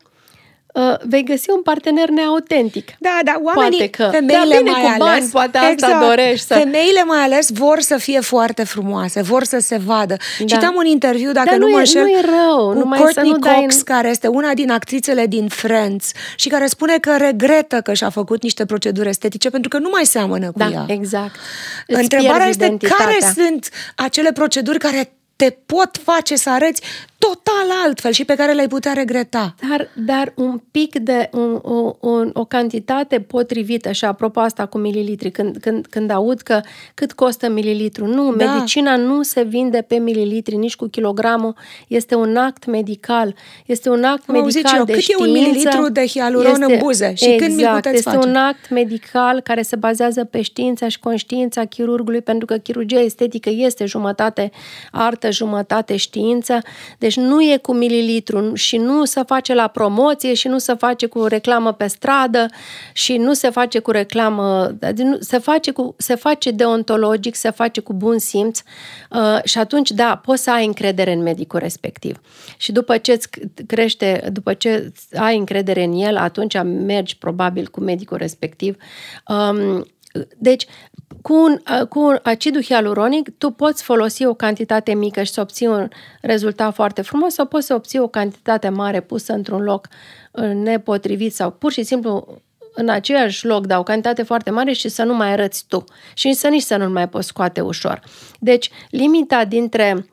Uh, vei găsi un partener neautentic. Da, da, oamenii, poate că, da, femeile da, bine, mai cu bani, ales, poate asta exact, dorești. Să... Femeile mai ales vor să fie foarte frumoase, vor să se vadă. Da. Citam un interviu, dacă da, nu, nu mă înșel, nu rău, cu numai Courtney să nu Cox, în... care este una din actrițele din Friends și care spune că regretă că și-a făcut niște proceduri estetice pentru că nu mai seamănă cu da, ea. exact. Întrebarea este care sunt acele proceduri care te pot face să arăți total altfel și pe care le-ai putea regreta. Dar, dar un pic de un, o, un, o cantitate potrivită și apropo asta cu mililitri, când, când, când aud că cât costă mililitru, nu, da. medicina nu se vinde pe mililitri, nici cu kilogramul, este un act medical, este un act Am medical zice eu, de cât știință, e un mililitru de hialuron este, în buze și exact, când mi puteți este face? un act medical care se bazează pe știința și conștiința chirurgului, pentru că chirurgia estetică este jumătate art jumătate, jumătate știință, deci nu e cu mililitru și nu se face la promoție și nu se face cu reclamă pe stradă și nu se face cu reclamă, deci se face, cu, se face deontologic, se face cu bun simț uh, și atunci, da, poți să ai încredere în medicul respectiv. Și după ce îți crește, după ce ai încredere în el, atunci mergi probabil cu medicul respectiv. Um, deci, cu, un, cu un acidul hialuronic tu poți folosi o cantitate mică și să obții un rezultat foarte frumos sau poți să obții o cantitate mare pusă într-un loc uh, nepotrivit sau pur și simplu în aceeași loc, dar o cantitate foarte mare și să nu mai arăți tu și să nici să nu-l mai poți scoate ușor. Deci, limita dintre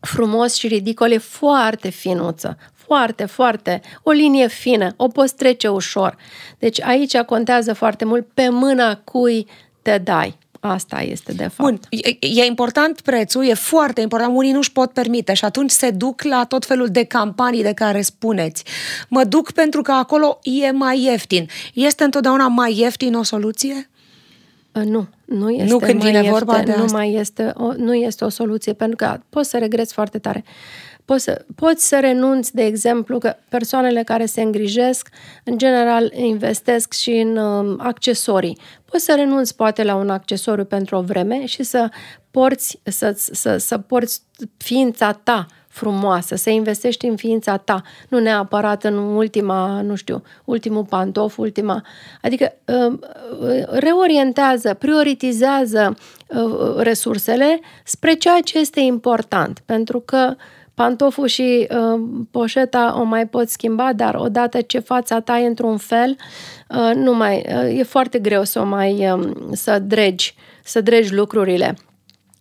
frumos și ridicol e foarte finuță, foarte, foarte, o linie fină, o poți trece ușor. Deci aici contează foarte mult pe mâna cui te dai. Asta este, de fapt. Bun. E, e important prețul, e foarte important. Unii nu-și pot permite și atunci se duc la tot felul de campanii de care spuneți. Mă duc pentru că acolo e mai ieftin. Este întotdeauna mai ieftin o soluție? Uh, nu, nu este nu când mai vine ieftin, vorba de nu asta. mai este o, nu este o soluție pentru că poți să regreți foarte tare. Uh, Poți să, poți să renunți, de exemplu, că persoanele care se îngrijesc, în general, investesc și în um, accesorii. Poți să renunți poate la un accesoriu pentru o vreme și să porți, să, să, să porți ființa ta frumoasă, să investești în ființa ta, nu neapărat în ultima, nu știu, ultimul pantof, ultima. Adică um, reorientează, prioritizează uh, resursele spre ceea ce este important, pentru că Pantoful și uh, poșeta o mai poți schimba, dar odată ce fața ta e într-un fel, uh, nu mai, uh, e foarte greu să o mai uh, să dregi, să dregi lucrurile.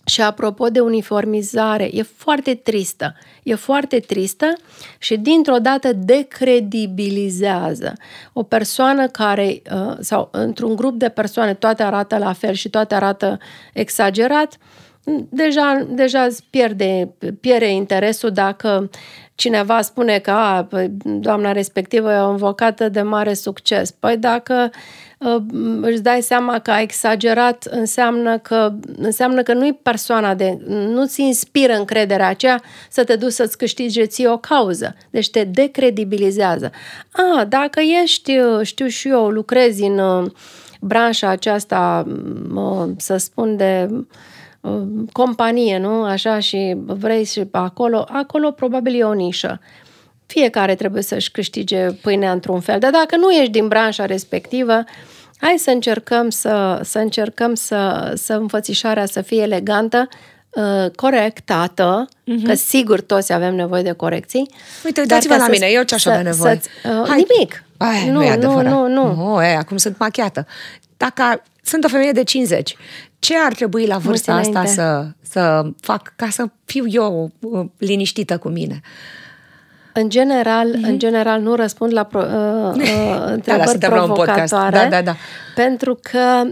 Și apropo de uniformizare, e foarte tristă. E foarte tristă și dintr-o dată decredibilizează o persoană care, uh, sau într-un grup de persoane, toate arată la fel și toate arată exagerat, deja, deja îți pierde, pierde interesul dacă cineva spune că a, păi, doamna respectivă e o invocată de mare succes. Păi dacă uh, își dai seama că a exagerat, înseamnă că, înseamnă că nu-i persoana de... nu-ți inspiră încrederea aceea să te duci să-ți câștigi ție o cauză. Deci te decredibilizează. A, dacă ești, uh, știu și eu, lucrezi în uh, branșa aceasta, să spun, de uh, Uh, companie, nu? Așa și vrei și acolo, acolo probabil e o nișă. Fiecare trebuie să-și câștige pâinea într-un fel, dar dacă nu ești din branșa respectivă, hai să încercăm să, să încercăm să, să înfățișarea să fie elegantă, uh, corectată, uh-huh. că sigur toți avem nevoie de corecții. Uite, uitați-vă la mine, eu ce aș avea nevoie? uh, Nimic. Ai, nu, nu, nu, nu. nu. Oh, e, acum sunt machiată. Dacă sunt o femeie de 50. Ce ar trebui la vârsta Mulțumesc. asta să, să fac ca să fiu eu uh, liniștită cu mine? În general, mm-hmm. în general nu răspund la pro, uh, *laughs* uh, întrebări da, da, provocatoare, da, da, da. pentru că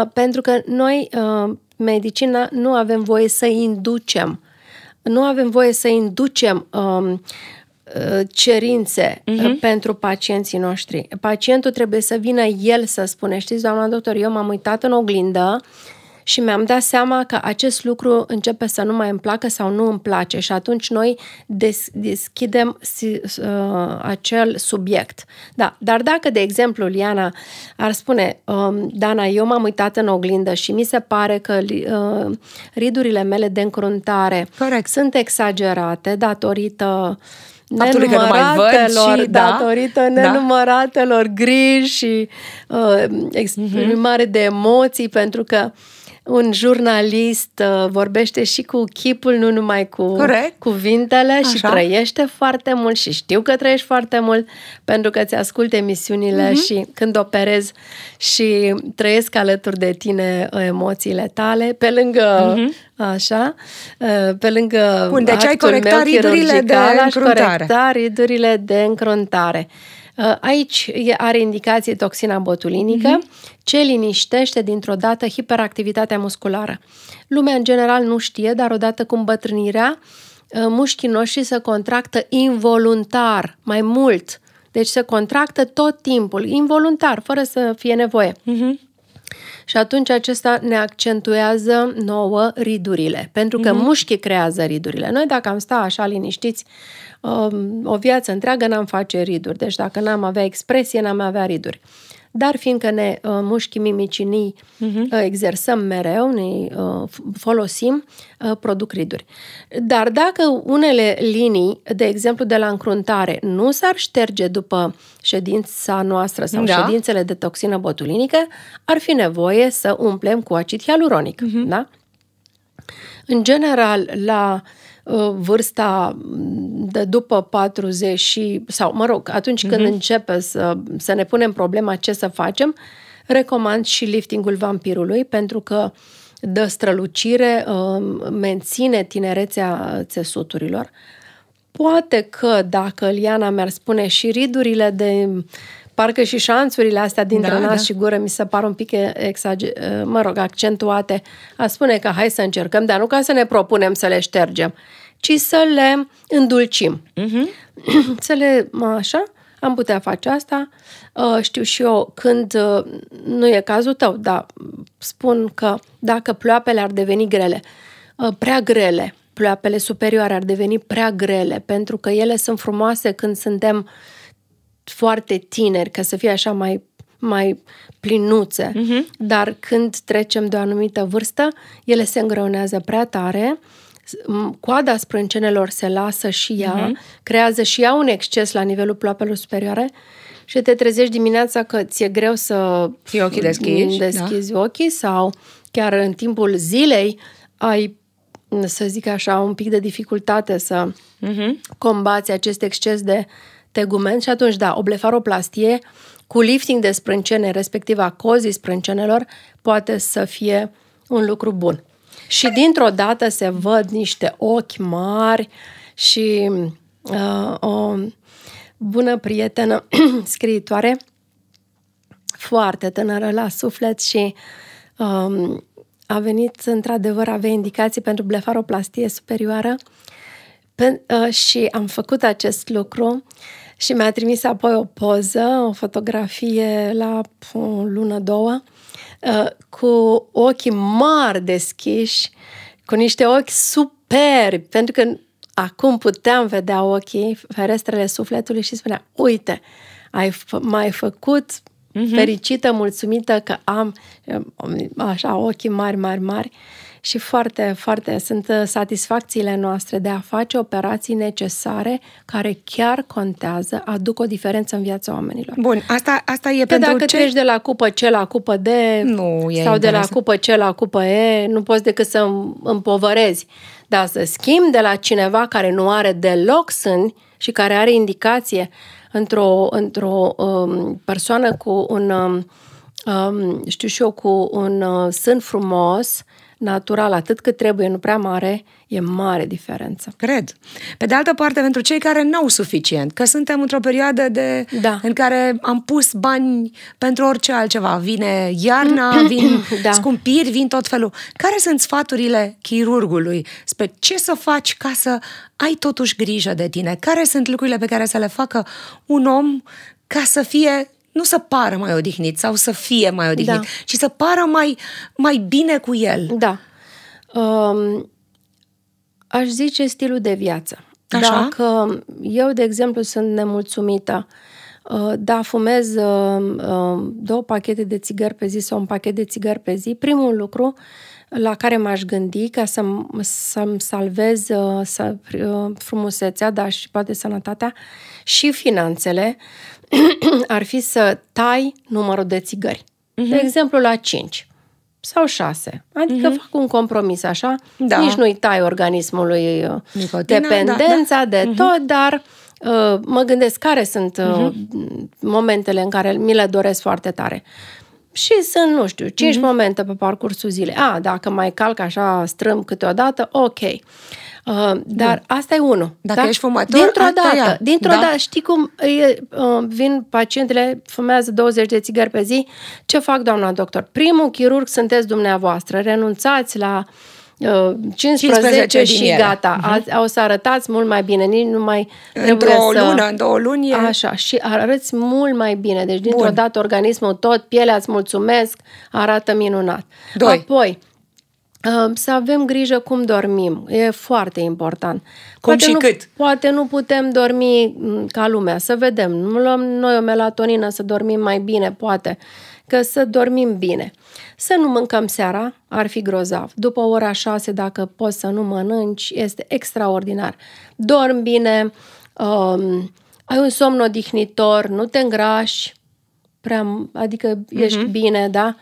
uh, pentru că noi uh, medicina nu avem voie să inducem, nu avem voie să inducem uh, Uh, cerințe uh-huh. pentru pacienții noștri. Pacientul trebuie să vină el să spune, știți, doamna doctor, eu m-am uitat în oglindă și mi-am dat seama că acest lucru începe să nu mai îmi placă sau nu îmi place și atunci noi des- deschidem uh, acel subiect. Da, dar dacă, de exemplu, Liana ar spune, um, Dana, eu m-am uitat în oglindă și mi se pare că uh, ridurile mele de încruntare Correct. sunt exagerate datorită uh, nenumăratelor, că nu mai văd și da, da, nenumăratelor da? griji și uh, exprimare uh-huh. de emoții, pentru că uh, un jurnalist uh, vorbește și cu chipul, nu numai cu Corect. cuvintele Așa. și trăiește foarte mult și știu că trăiești foarte mult pentru că ți ascult emisiunile uh-huh. și când operez și trăiesc alături de tine uh, emoțiile tale, pe lângă uh-huh. Așa, uh, pe lângă Bun, deci ai corectat ridurile de încruntare. corecta ridurile de încruntare. Uh, aici are indicație toxina botulinică, mm-hmm. ce liniștește dintr-o dată hiperactivitatea musculară. Lumea în general nu știe, dar odată cu îmbătrânirea, uh, mușchii noștri se contractă involuntar mai mult. Deci se contractă tot timpul, involuntar, fără să fie nevoie. Mm-hmm. Și atunci acesta ne accentuează nouă ridurile, pentru că mm-hmm. mușchii creează ridurile. Noi dacă am sta așa liniștiți um, o viață întreagă, n-am face riduri. Deci dacă n-am avea expresie, n-am avea riduri dar fiindcă ne uh, mușchii mimicinii uh-huh. uh, exersăm mereu, ne uh, folosim, uh, produc riduri. Dar dacă unele linii, de exemplu de la încruntare, nu s-ar șterge după ședința noastră sau da. ședințele de toxină botulinică, ar fi nevoie să umplem cu acid hialuronic. Uh-huh. Da? În general, la uh, Uh, vârsta mm, de după 40 și, sau mă rog, atunci când mm-hmm. începe să, să ne punem problema ce să facem, recomand și liftingul vampirului pentru că dă strălucire, uh, menține tinerețea țesuturilor. Poate că dacă Liana mi-ar spune și ridurile de parcă și șanțurile astea dintre da, nas da. și gură mi se par un pic exage- mă rog, accentuate. A spune că hai să încercăm, dar nu ca să ne propunem să le ștergem, ci să le îndulcim. Uh-huh. *clears throat* să le, așa, am putea face asta. Ă, știu și eu când ă, nu e cazul tău, dar spun că dacă ploapele ar deveni grele, ă, prea grele, ploapele superioare ar deveni prea grele, pentru că ele sunt frumoase când suntem uh, foarte tineri, ca să fie așa mai mai plinuțe, mm-hmm. dar când trecem de o anumită vârstă, ele se îngreunează prea tare, coada sprâncenelor se lasă și ea, mm-hmm. creează și ea un exces la nivelul ploapelor superioare și te trezești dimineața că ți-e greu să Fii ochii deschiși, da. deschizi da. ochii sau chiar în timpul zilei ai, să zic așa, un pic de dificultate să mm-hmm. combați acest exces de tegument și atunci, da, o blefaroplastie cu lifting de sprâncene, respectiv a cozii sprâncenelor, poate să fie un lucru bun. Și dintr-o dată se văd niște ochi mari și uh, o bună prietenă *clears throat* scriitoare, foarte tânără la suflet și um, a venit, într-adevăr, avea indicații pentru blefaroplastie superioară Uh, și am făcut acest lucru și mi-a trimis apoi o poză, o fotografie la o lună, două, uh, cu ochii mari deschiși, cu niște ochi superbi, pentru că acum puteam vedea ochii, ferestrele sufletului și spunea, uite, ai f- mai făcut mm-hmm. fericită, mulțumită că am uh, așa ochii mari, mari, mari și foarte, foarte sunt uh, satisfacțiile noastre de a face operații necesare care chiar contează, aduc o diferență în viața oamenilor. Bun, asta, asta e Că pentru dacă ce? treci de la cupă C la cupă D nu, sau interesant. de la cupă C la cupă E, nu poți decât să împovărezi. Dar să schimb de la cineva care nu are deloc sâni și care are indicație într-o, într-o um, persoană cu un, um, um știu și eu, cu un uh, sân frumos, natural, atât cât trebuie, nu prea mare, e mare diferență. Cred. Pe de altă parte, pentru cei care n-au suficient, că suntem într-o perioadă de, da. în care am pus bani pentru orice altceva. Vine iarna, *clears throat* vin da. scumpiri, vin tot felul. Care sunt sfaturile chirurgului spre ce să faci ca să ai totuși grijă de tine? Care sunt lucrurile pe care să le facă un om ca să fie nu să pară mai odihnit sau să fie mai odihnit, da. ci să pară mai, mai bine cu el. Da. Um, aș zice stilul de viață. Așa? Dacă eu, de exemplu, sunt nemulțumită, uh, da, fumez uh, uh, două pachete de țigări pe zi sau un pachet de țigări pe zi, primul lucru la care m-aș gândi ca să, să-mi salvez să, frumusețea, dar și poate sănătatea și finanțele, *clears throat* ar fi să tai numărul de țigări. Uh-huh. De mhm. exemplu, la 5 sau 6. Adică uh-huh. fac un compromis așa. Da. Nici nu-i tai organismului uh, Nicotina, dependența da, da. de uh-huh. tot, dar uh, mă gândesc care sunt uh, uh-huh. momentele în care mi le doresc foarte tare. Și sunt, nu știu, 5 uh-huh. momente pe parcursul zilei. A, dacă mai calc așa strâm câteodată, ok. Uh, dar Bun. asta e unul. Dacă da? ești fumător, Dintr-o dată, ea. dintr-o da? dată, știi cum e, uh, vin pacientele, fumează 20 de țigări pe zi, ce fac doamna doctor? Primul chirurg sunteți dumneavoastră, renunțați la uh, 15, 15 și ele. gata, uh-huh. A, o să arătați mult mai bine, nici nu mai trebuie Într-o să... lună, în două luni. E... Așa, și arăți mult mai bine, deci dintr-o Bun. dată organismul tot, pielea îți mulțumesc, arată minunat. Doi. Apoi, să avem grijă cum dormim. E foarte important. Cum poate și nu, cât? Poate nu putem dormi mm, ca lumea, să vedem. Nu luăm noi o melatonină să dormim mai bine, poate. Că să dormim bine. Să nu mâncăm seara, ar fi grozav. După ora șase, dacă poți să nu mănânci, este extraordinar. dorm bine, um, ai un somn odihnitor, nu te îngrași, prea, adică ești uh-huh. bine, da?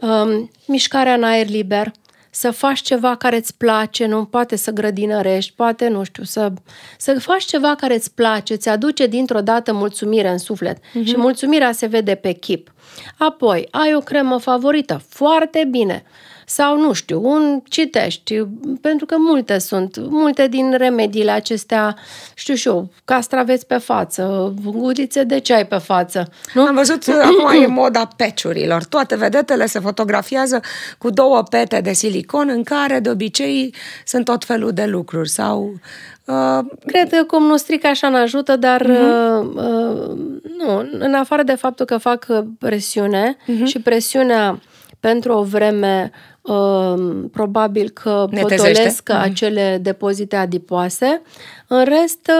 Um, mișcarea în aer liber – să faci ceva care îți place, nu poate să grădinărești, poate, nu știu, să, să faci ceva care îți place, îți aduce dintr-o dată mulțumire în suflet uh-huh. și mulțumirea se vede pe chip. Apoi, ai o cremă favorită, foarte bine sau, nu știu, un citești, pentru că multe sunt, multe din remediile acestea, știu și eu, castraveți pe față, gurițe de ceai pe față. Nu? Am văzut, *clears throat* acum e moda peciurilor. Toate vedetele se fotografiază cu două pete de silicon în care, de obicei, sunt tot felul de lucruri sau Uh, Cred că cum nu stric așa în ajută, dar uh-huh. uh, nu, în afară de faptul că fac uh, presiune uh-huh. și presiunea pentru o vreme probabil că potolesc mm acele depozite adipoase. În rest,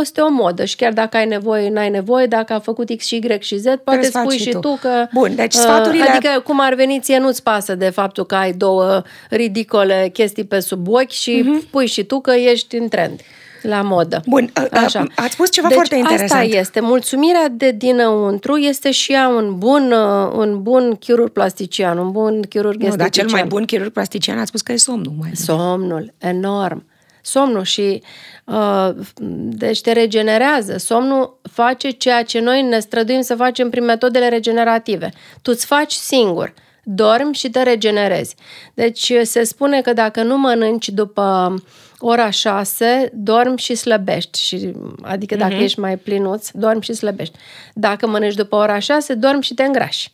este o modă și chiar dacă ai nevoie, n-ai nevoie, dacă a făcut X, Y și Z, poate Trebuie spui și tu. tu că... Bun, deci uh, sfaturile... Adică cum ar veni ție, nu-ți pasă de faptul că ai două ridicole chestii pe sub ochi și mm-hmm. pui și tu că ești în trend. La modă. Bun, Așa. ați spus ceva deci, foarte interesant. asta este. Mulțumirea de dinăuntru este și ea un bun, uh, un bun chirurg plastician, un bun chirurg nu, dar cel mai bun chirurg plastician a spus că e somnul. Mai somnul, enorm. Somnul și uh, deci te regenerează. Somnul face ceea ce noi ne străduim să facem prin metodele regenerative. Tu îți faci singur dormi și te regenerezi. Deci se spune că dacă nu mănânci după ora 6, dorm și slăbești. Și, adică dacă uh-huh. ești mai plinuț, dorm și slăbești. Dacă mănânci după ora 6, dorm și te îngrași.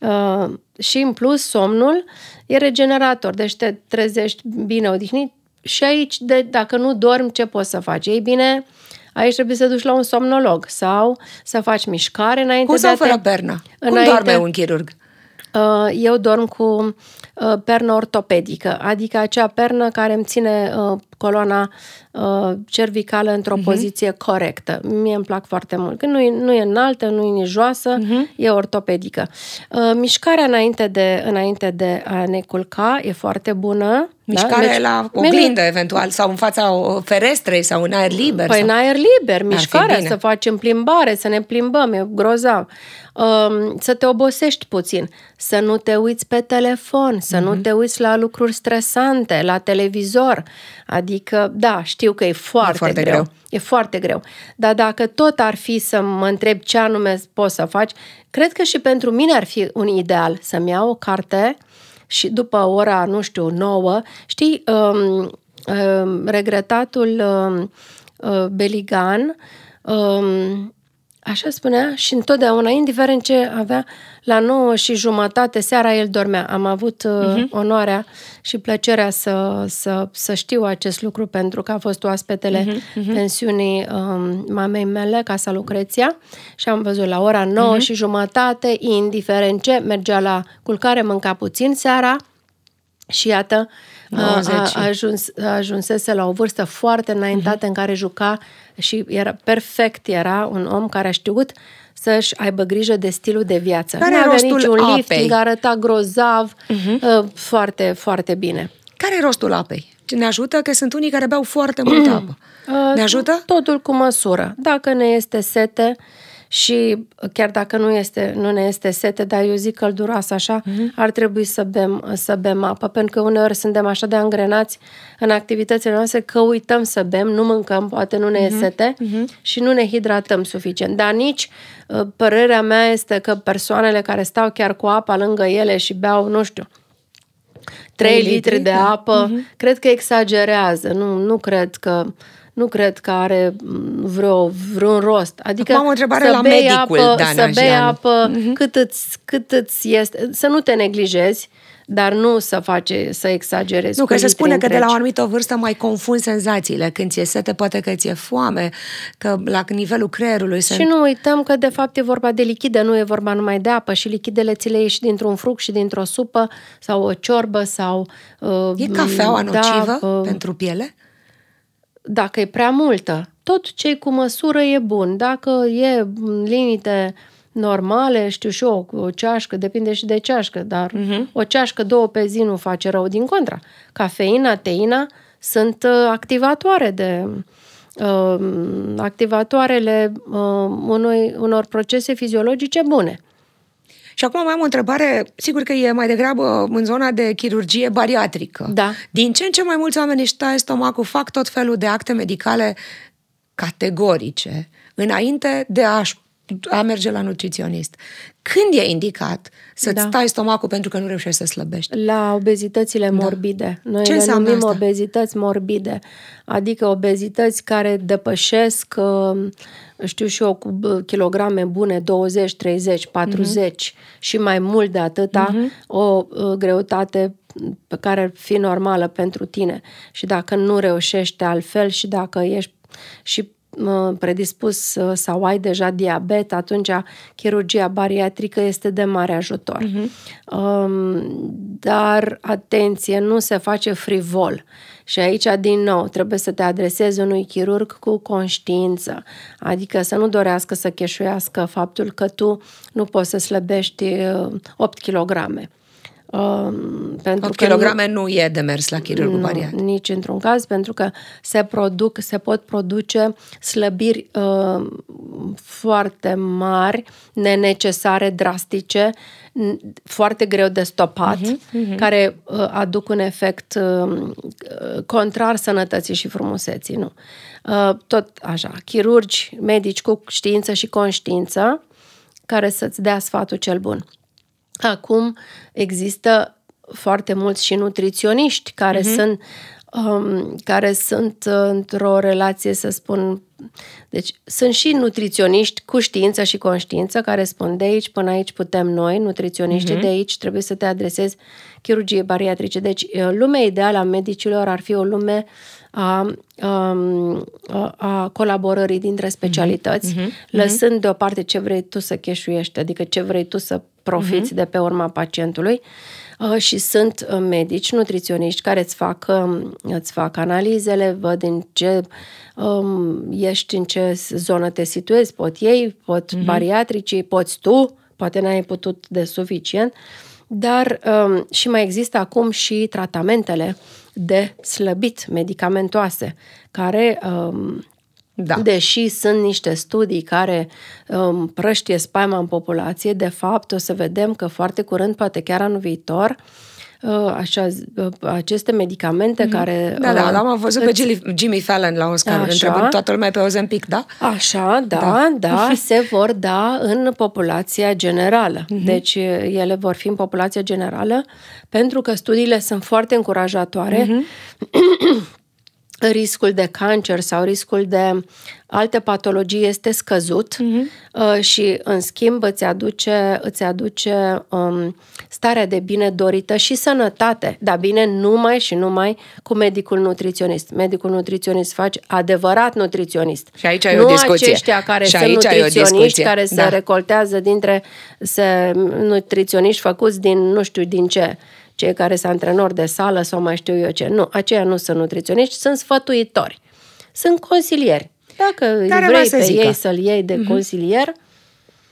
Uh, și în plus, somnul e regenerator, deci te trezești bine odihnit și aici, de, dacă nu dormi, ce poți să faci? Ei bine, aici trebuie să duci la un somnolog sau să faci mișcare înainte Cum de a te... fără pernă? Înainte... Cum doarme un chirurg? Uh, eu dorm cu uh, pernă ortopedică, adică acea pernă care îmi ține uh, coloana uh, cervicală într-o uh-huh. poziție corectă. Mie îmi plac foarte mult. Când nu e, nu e înaltă, nu e nici joasă, uh-huh. Mhm. e ortopedică. Uh, mișcarea înainte de, înainte de a ne culca e foarte bună. Da? Mișcarea da? Mergi, la oglindă, mergi. eventual, sau în fața ferestrei, sau în aer liber. Păi sau... în aer liber, mișcarea, să facem plimbare, să ne plimbăm, e grozav. Um, să te obosești puțin, să nu te uiți pe telefon, să mm-hmm. nu mhm. te uiți la lucruri stresante, la televizor. Adică, da, știu că e foarte, e foarte greu. greu. E foarte greu. Dar dacă tot ar fi să mă întreb ce anume poți să faci, cred că și pentru mine ar fi un ideal să-mi iau o carte și după ora, nu știu, nouă, știi, um, um, regretatul um, uh, Beligan um, Așa spunea și întotdeauna, indiferent ce avea, la 9 și jumătate seara el dormea. Am avut uh-huh. onoarea și plăcerea să, să, să știu acest lucru pentru că a fost oaspetele uh-huh. uh-huh. pensiunii um, mamei mele, Casa Lucreția, și am văzut la ora 9 uh-huh. și jumătate, indiferent ce, mergea la culcare, mânca puțin seara și iată, uh, a, a, ajuns, a ajunsese la o vârstă foarte înaintată uh-huh. în care juca și era perfect, era un om care a știut să-și aibă grijă de stilul de viață. Care nu avea niciun apei? lifting, arăta grozav, uh-huh. foarte, foarte bine. Care e rostul apei? Ne ajută că sunt unii care beau foarte mult mm. apă. Uh, ne ajută? Totul cu măsură. Dacă ne este sete, uh, și chiar dacă nu, este, nu ne este sete, dar eu zic călduroasă așa, mm-hmm. ar trebui să bem, să bem apă, pentru că uneori suntem așa de angrenați în activitățile noastre că uităm să bem, nu mâncăm, poate nu ne mm-hmm. e mhm. sete mm-hmm. și nu ne hidratăm suficient. Dar nici uh, părerea mea este că persoanele care stau chiar cu apa lângă ele și beau, nu știu, 3 litri de apă, mm-hmm. cred că exagerează. Nu, nu cred că nu cred că are mm, vreo, vreun rost. Adică Acum am o întrebare să la bei medicul, apă, Dana Să bei apă uh-huh. cât, îți, cât îți este, să nu te neglijezi, dar nu să face, să exagerezi. Nu, că se spune întregi. că de la o anumită vârstă mai confund senzațiile. Când ți-e sete, poate că ți-e foame, că la nivelul creierului... Se... Și nu uităm că de fapt e vorba de lichide, nu e vorba numai de apă și lichidele ți le ieși dintr-un fruct și dintr-o supă sau o ciorbă sau... Uh, e cafeaua mm, nocivă da, uh, pentru piele? dacă e prea multă. Tot ce cu măsură e bun. Dacă e în limite normale, știu și eu, o ceașcă, depinde și de ceașcă, dar uh-huh. o ceașcă, două pe zi nu face rău, din contra. Cafeina, teina sunt uh, activatoare de uh, activatoarele uh, unui, unor procese fiziologice bune. Și acum mai am o întrebare, sigur că e mai degrabă în zona de chirurgie bariatrică. Da. Din ce în ce mai mulți oameni își taie stomacul, fac tot felul de acte medicale categorice, înainte de a-și a merge la nutriționist. Când e indicat să-ți da. tai stomacul pentru că nu reușești să slăbești? La obezitățile da. morbide. Noi Ce înseamnă asta? obezități morbide, adică obezități care depășesc, um, știu și eu, cu kilograme bune, 20, 30, 40 mm-hmm. și mai mult de atâta, mm-hmm. o uh, greutate pe care ar fi normală pentru tine. Și dacă nu reușești altfel și dacă ești și predispus uh, sau ai deja diabet, atunci chirurgia bariatrică este de mare ajutor. Mhm. Um, dar, atenție, nu se face frivol. Și aici, din nou, trebuie să te adresezi unui chirurg cu conștiință, adică să nu dorească să cheșuiască faptul că tu nu poți să slăbești 8 uh, kilograme. Um, pentru 8 kilograme nu, nu e de mers la chirurgul bariatric. Nici într-un caz, pentru că se produc, se pot produce slăbiri uh, foarte mari, nenecesare, drastice, foarte greu de stopat, uh-huh, uh-huh. care uh, aduc un efect uh, contrar sănătății și frumuseții. Nu. Uh, tot așa, chirurgi, medici cu știință și conștiință, care să-ți dea sfatul cel bun. Acum există foarte mulți și nutriționiști care uh-huh. sunt um, care sunt uh, într-o relație, să spun, deci sunt și nutriționiști cu știință și conștiință care spun de aici până aici putem noi, nutriționiști uh-huh. Mhm. de aici trebuie să te adresezi chirurgie bariatrice. Deci uh, lumea ideală a medicilor ar fi o lume a, um, a, a colaborării dintre mhm. specialități, uh-huh. Uh-huh. lăsând deoparte ce vrei tu să cheșuiești, adică ce vrei tu să profiți uh-huh. Mhm. de pe urma pacientului uh, și sunt uh, medici, nutriționiști care îți fac, um, îți fac analizele, văd în ce um, ești, în ce zonă te situezi, pot ei, pot uh-huh. bariatricii, poți tu, poate n-ai putut de suficient, dar um, și mai există acum și tratamentele de slăbit medicamentoase, care um, da. Deși sunt niște studii care um, prăștie spaima în populație, de fapt o să vedem că foarte curând, poate chiar anul viitor, uh, Așa, uh, aceste medicamente mm. care... Da, da, uh, l-am văzut pe Jimmy, Fallon la Oscar, așa, întrebând toată lumea pe Ozempic, da? Așa, da, da, da *laughs* se vor da în populația generală. Mm-hmm. Deci uh, ele vor fi în populația generală pentru că studiile sunt foarte încurajatoare. Mm-hmm. *clears throat* riscul de cancer sau riscul de alte patologii este scăzut mhm. uh, și, în schimb, îți aduce, îți aduce um, starea de bine dorită și sănătate, dar bine numai și numai cu medicul nutriționist. Medicul nutriționist face adevărat nutriționist. Și aici ai nu o discuție. aceștia care și sunt nutriționiști, care se da. recoltează dintre se, nutriționiști făcuți din nu știu din ce cei care sunt antrenori de sală sau mai știu eu ce. Nu, aceia nu sunt nutriționiști, sunt sfătuitori. Sunt consilieri. Dacă care vrei pe zică. ei să-l iei de mm-hmm. consilier,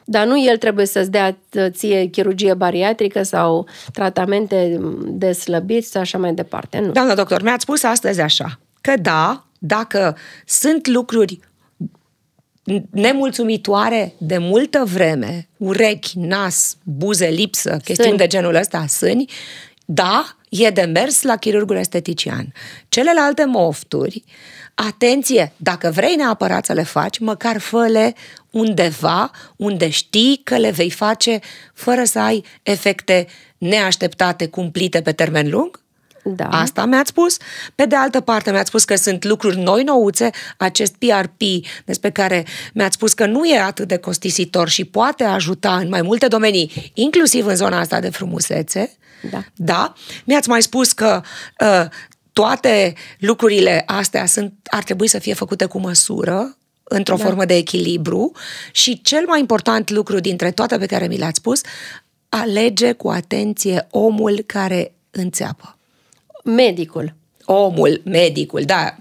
dar nu el trebuie să-ți dea uh, ție chirurgie bariatrică sau tratamente mm, de slăbiți sau așa mai departe. Nu. Doamna doctor, mi-ați spus astăzi așa, că da, dacă sunt lucruri nemulțumitoare de multă vreme, urechi, nas, buze, lipsă, chestiuni sâni. de genul ăsta, sâni, da, e de mers la chirurgul estetician. Celelalte mofturi, atenție, dacă vrei neapărat să le faci, măcar fă-le undeva unde știi că le vei face fără să ai efecte neașteptate, cumplite pe termen lung? Da. Asta mi-ați spus. Pe de altă parte, mi-ați spus că sunt lucruri noi nouțe, acest PRP despre care mi-ați spus că nu e atât de costisitor și poate ajuta în mai multe domenii, inclusiv în zona asta de frumusețe. Da. da? Mi-ați mai spus că uh, toate lucrurile astea sunt, ar trebui să fie făcute cu măsură, într-o da. formă de echilibru și cel mai important lucru dintre toate pe care mi le-ați spus, alege cu atenție omul care înțeapă. Medicul. Omul, medicul, da.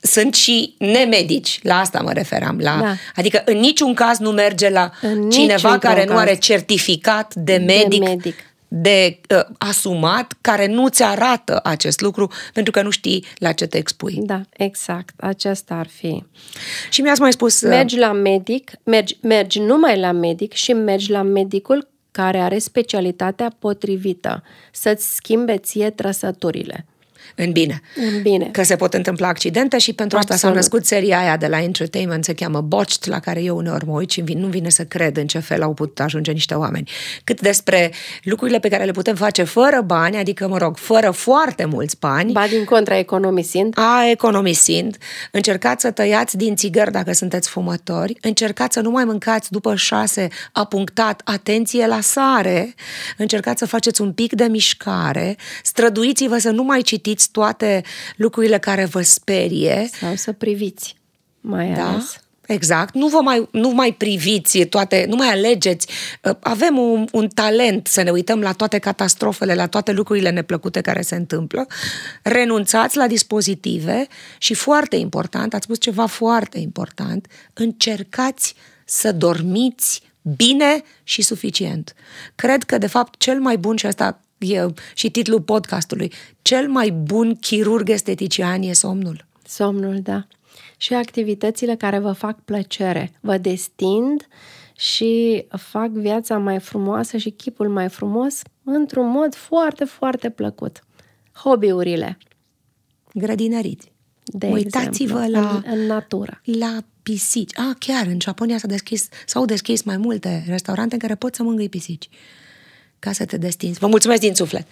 Sunt și nemedici, la asta mă referam. La, da. Adică în niciun caz nu merge la în cineva care caz. nu are certificat de medic, de medic de uh, asumat care nu ți arată acest lucru pentru că nu știi la ce te expui. Da, exact. Acesta ar fi. Și mi-ați mai spus... Ă, mergi la medic, mergi, mergi numai la medic și mergi la medicul care are specialitatea potrivită să-ți schimbe ție trăsăturile în bine. În bine. Că se pot întâmpla accidente și pentru Absolut. asta s-a născut seria aia de la Entertainment, se cheamă Botched, la care eu uneori mă uit și nu vine să cred în ce fel au putut ajunge niște oameni. Cât despre lucrurile pe care le putem face fără bani, adică, mă rog, fără foarte mulți bani. Ba din contra, economisind. A, economisind. Încercați să tăiați din țigări dacă sunteți fumători. Încercați să nu mai mâncați după șase punctat atenție la sare. Încercați să faceți un pic de mișcare. Străduiți-vă să nu mai citiți scrieți toate lucrurile care vă sperie. Sau să priviți, mai da? ales. Exact. Nu vă mai, nu mai priviți toate, nu mai alegeți. Uh, avem un, un talent să ne uităm la toate catastrofele, la toate lucrurile neplăcute care se întâmplă. Renunțați la dispozitive și foarte important, ați spus ceva foarte important, încercați să dormiți bine și suficient. Cred că, de fapt, cel mai bun, și asta e și titlul podcastului, cel mai bun chirurg estetician e somnul. Somnul, da. Și activitățile care vă fac plăcere, vă destind și fac viața mai frumoasă și chipul mai frumos într-un mod foarte, foarte plăcut. Hobby-urile. Grădinăriți. De Uitați-vă exemplu, la... În, în natură. La pisici. Ah, chiar, în Japonia s au deschis, s-au deschis mai multe restaurante în care poți să mângâi pisici ca să te destinzi. Vă mulțumesc din suflet.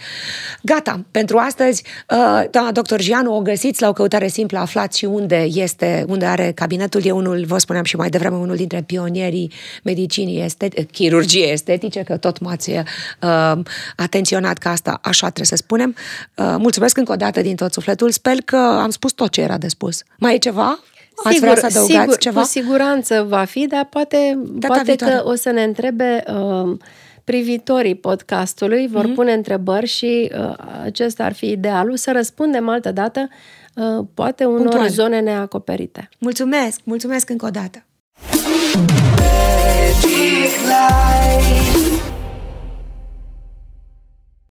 Gata, pentru astăzi, uh, doamna doctor Gianu, o găsiți la o căutare simplă, aflați și unde este, unde are cabinetul. E unul, vă spuneam și mai devreme, unul dintre pionierii medicinii estetice, eh, chirurgiei estetice, că tot m-ați uh, atenționat că asta așa trebuie să spunem. Uh, mulțumesc încă o dată din tot sufletul. Sper că am spus tot ce era de spus. Mai e ceva? Ați sigur, vrea să adăugați sigur, ceva? Cu siguranță va fi, dar poate, poate că o să ne întrebe... Uh, privitorii podcastului vor mm-hmm. pune întrebări și uh, acesta ar fi idealul să răspundem altă dată uh, poate unor Punctual. zone neacoperite. Mulțumesc, mulțumesc încă o dată. Magic Light.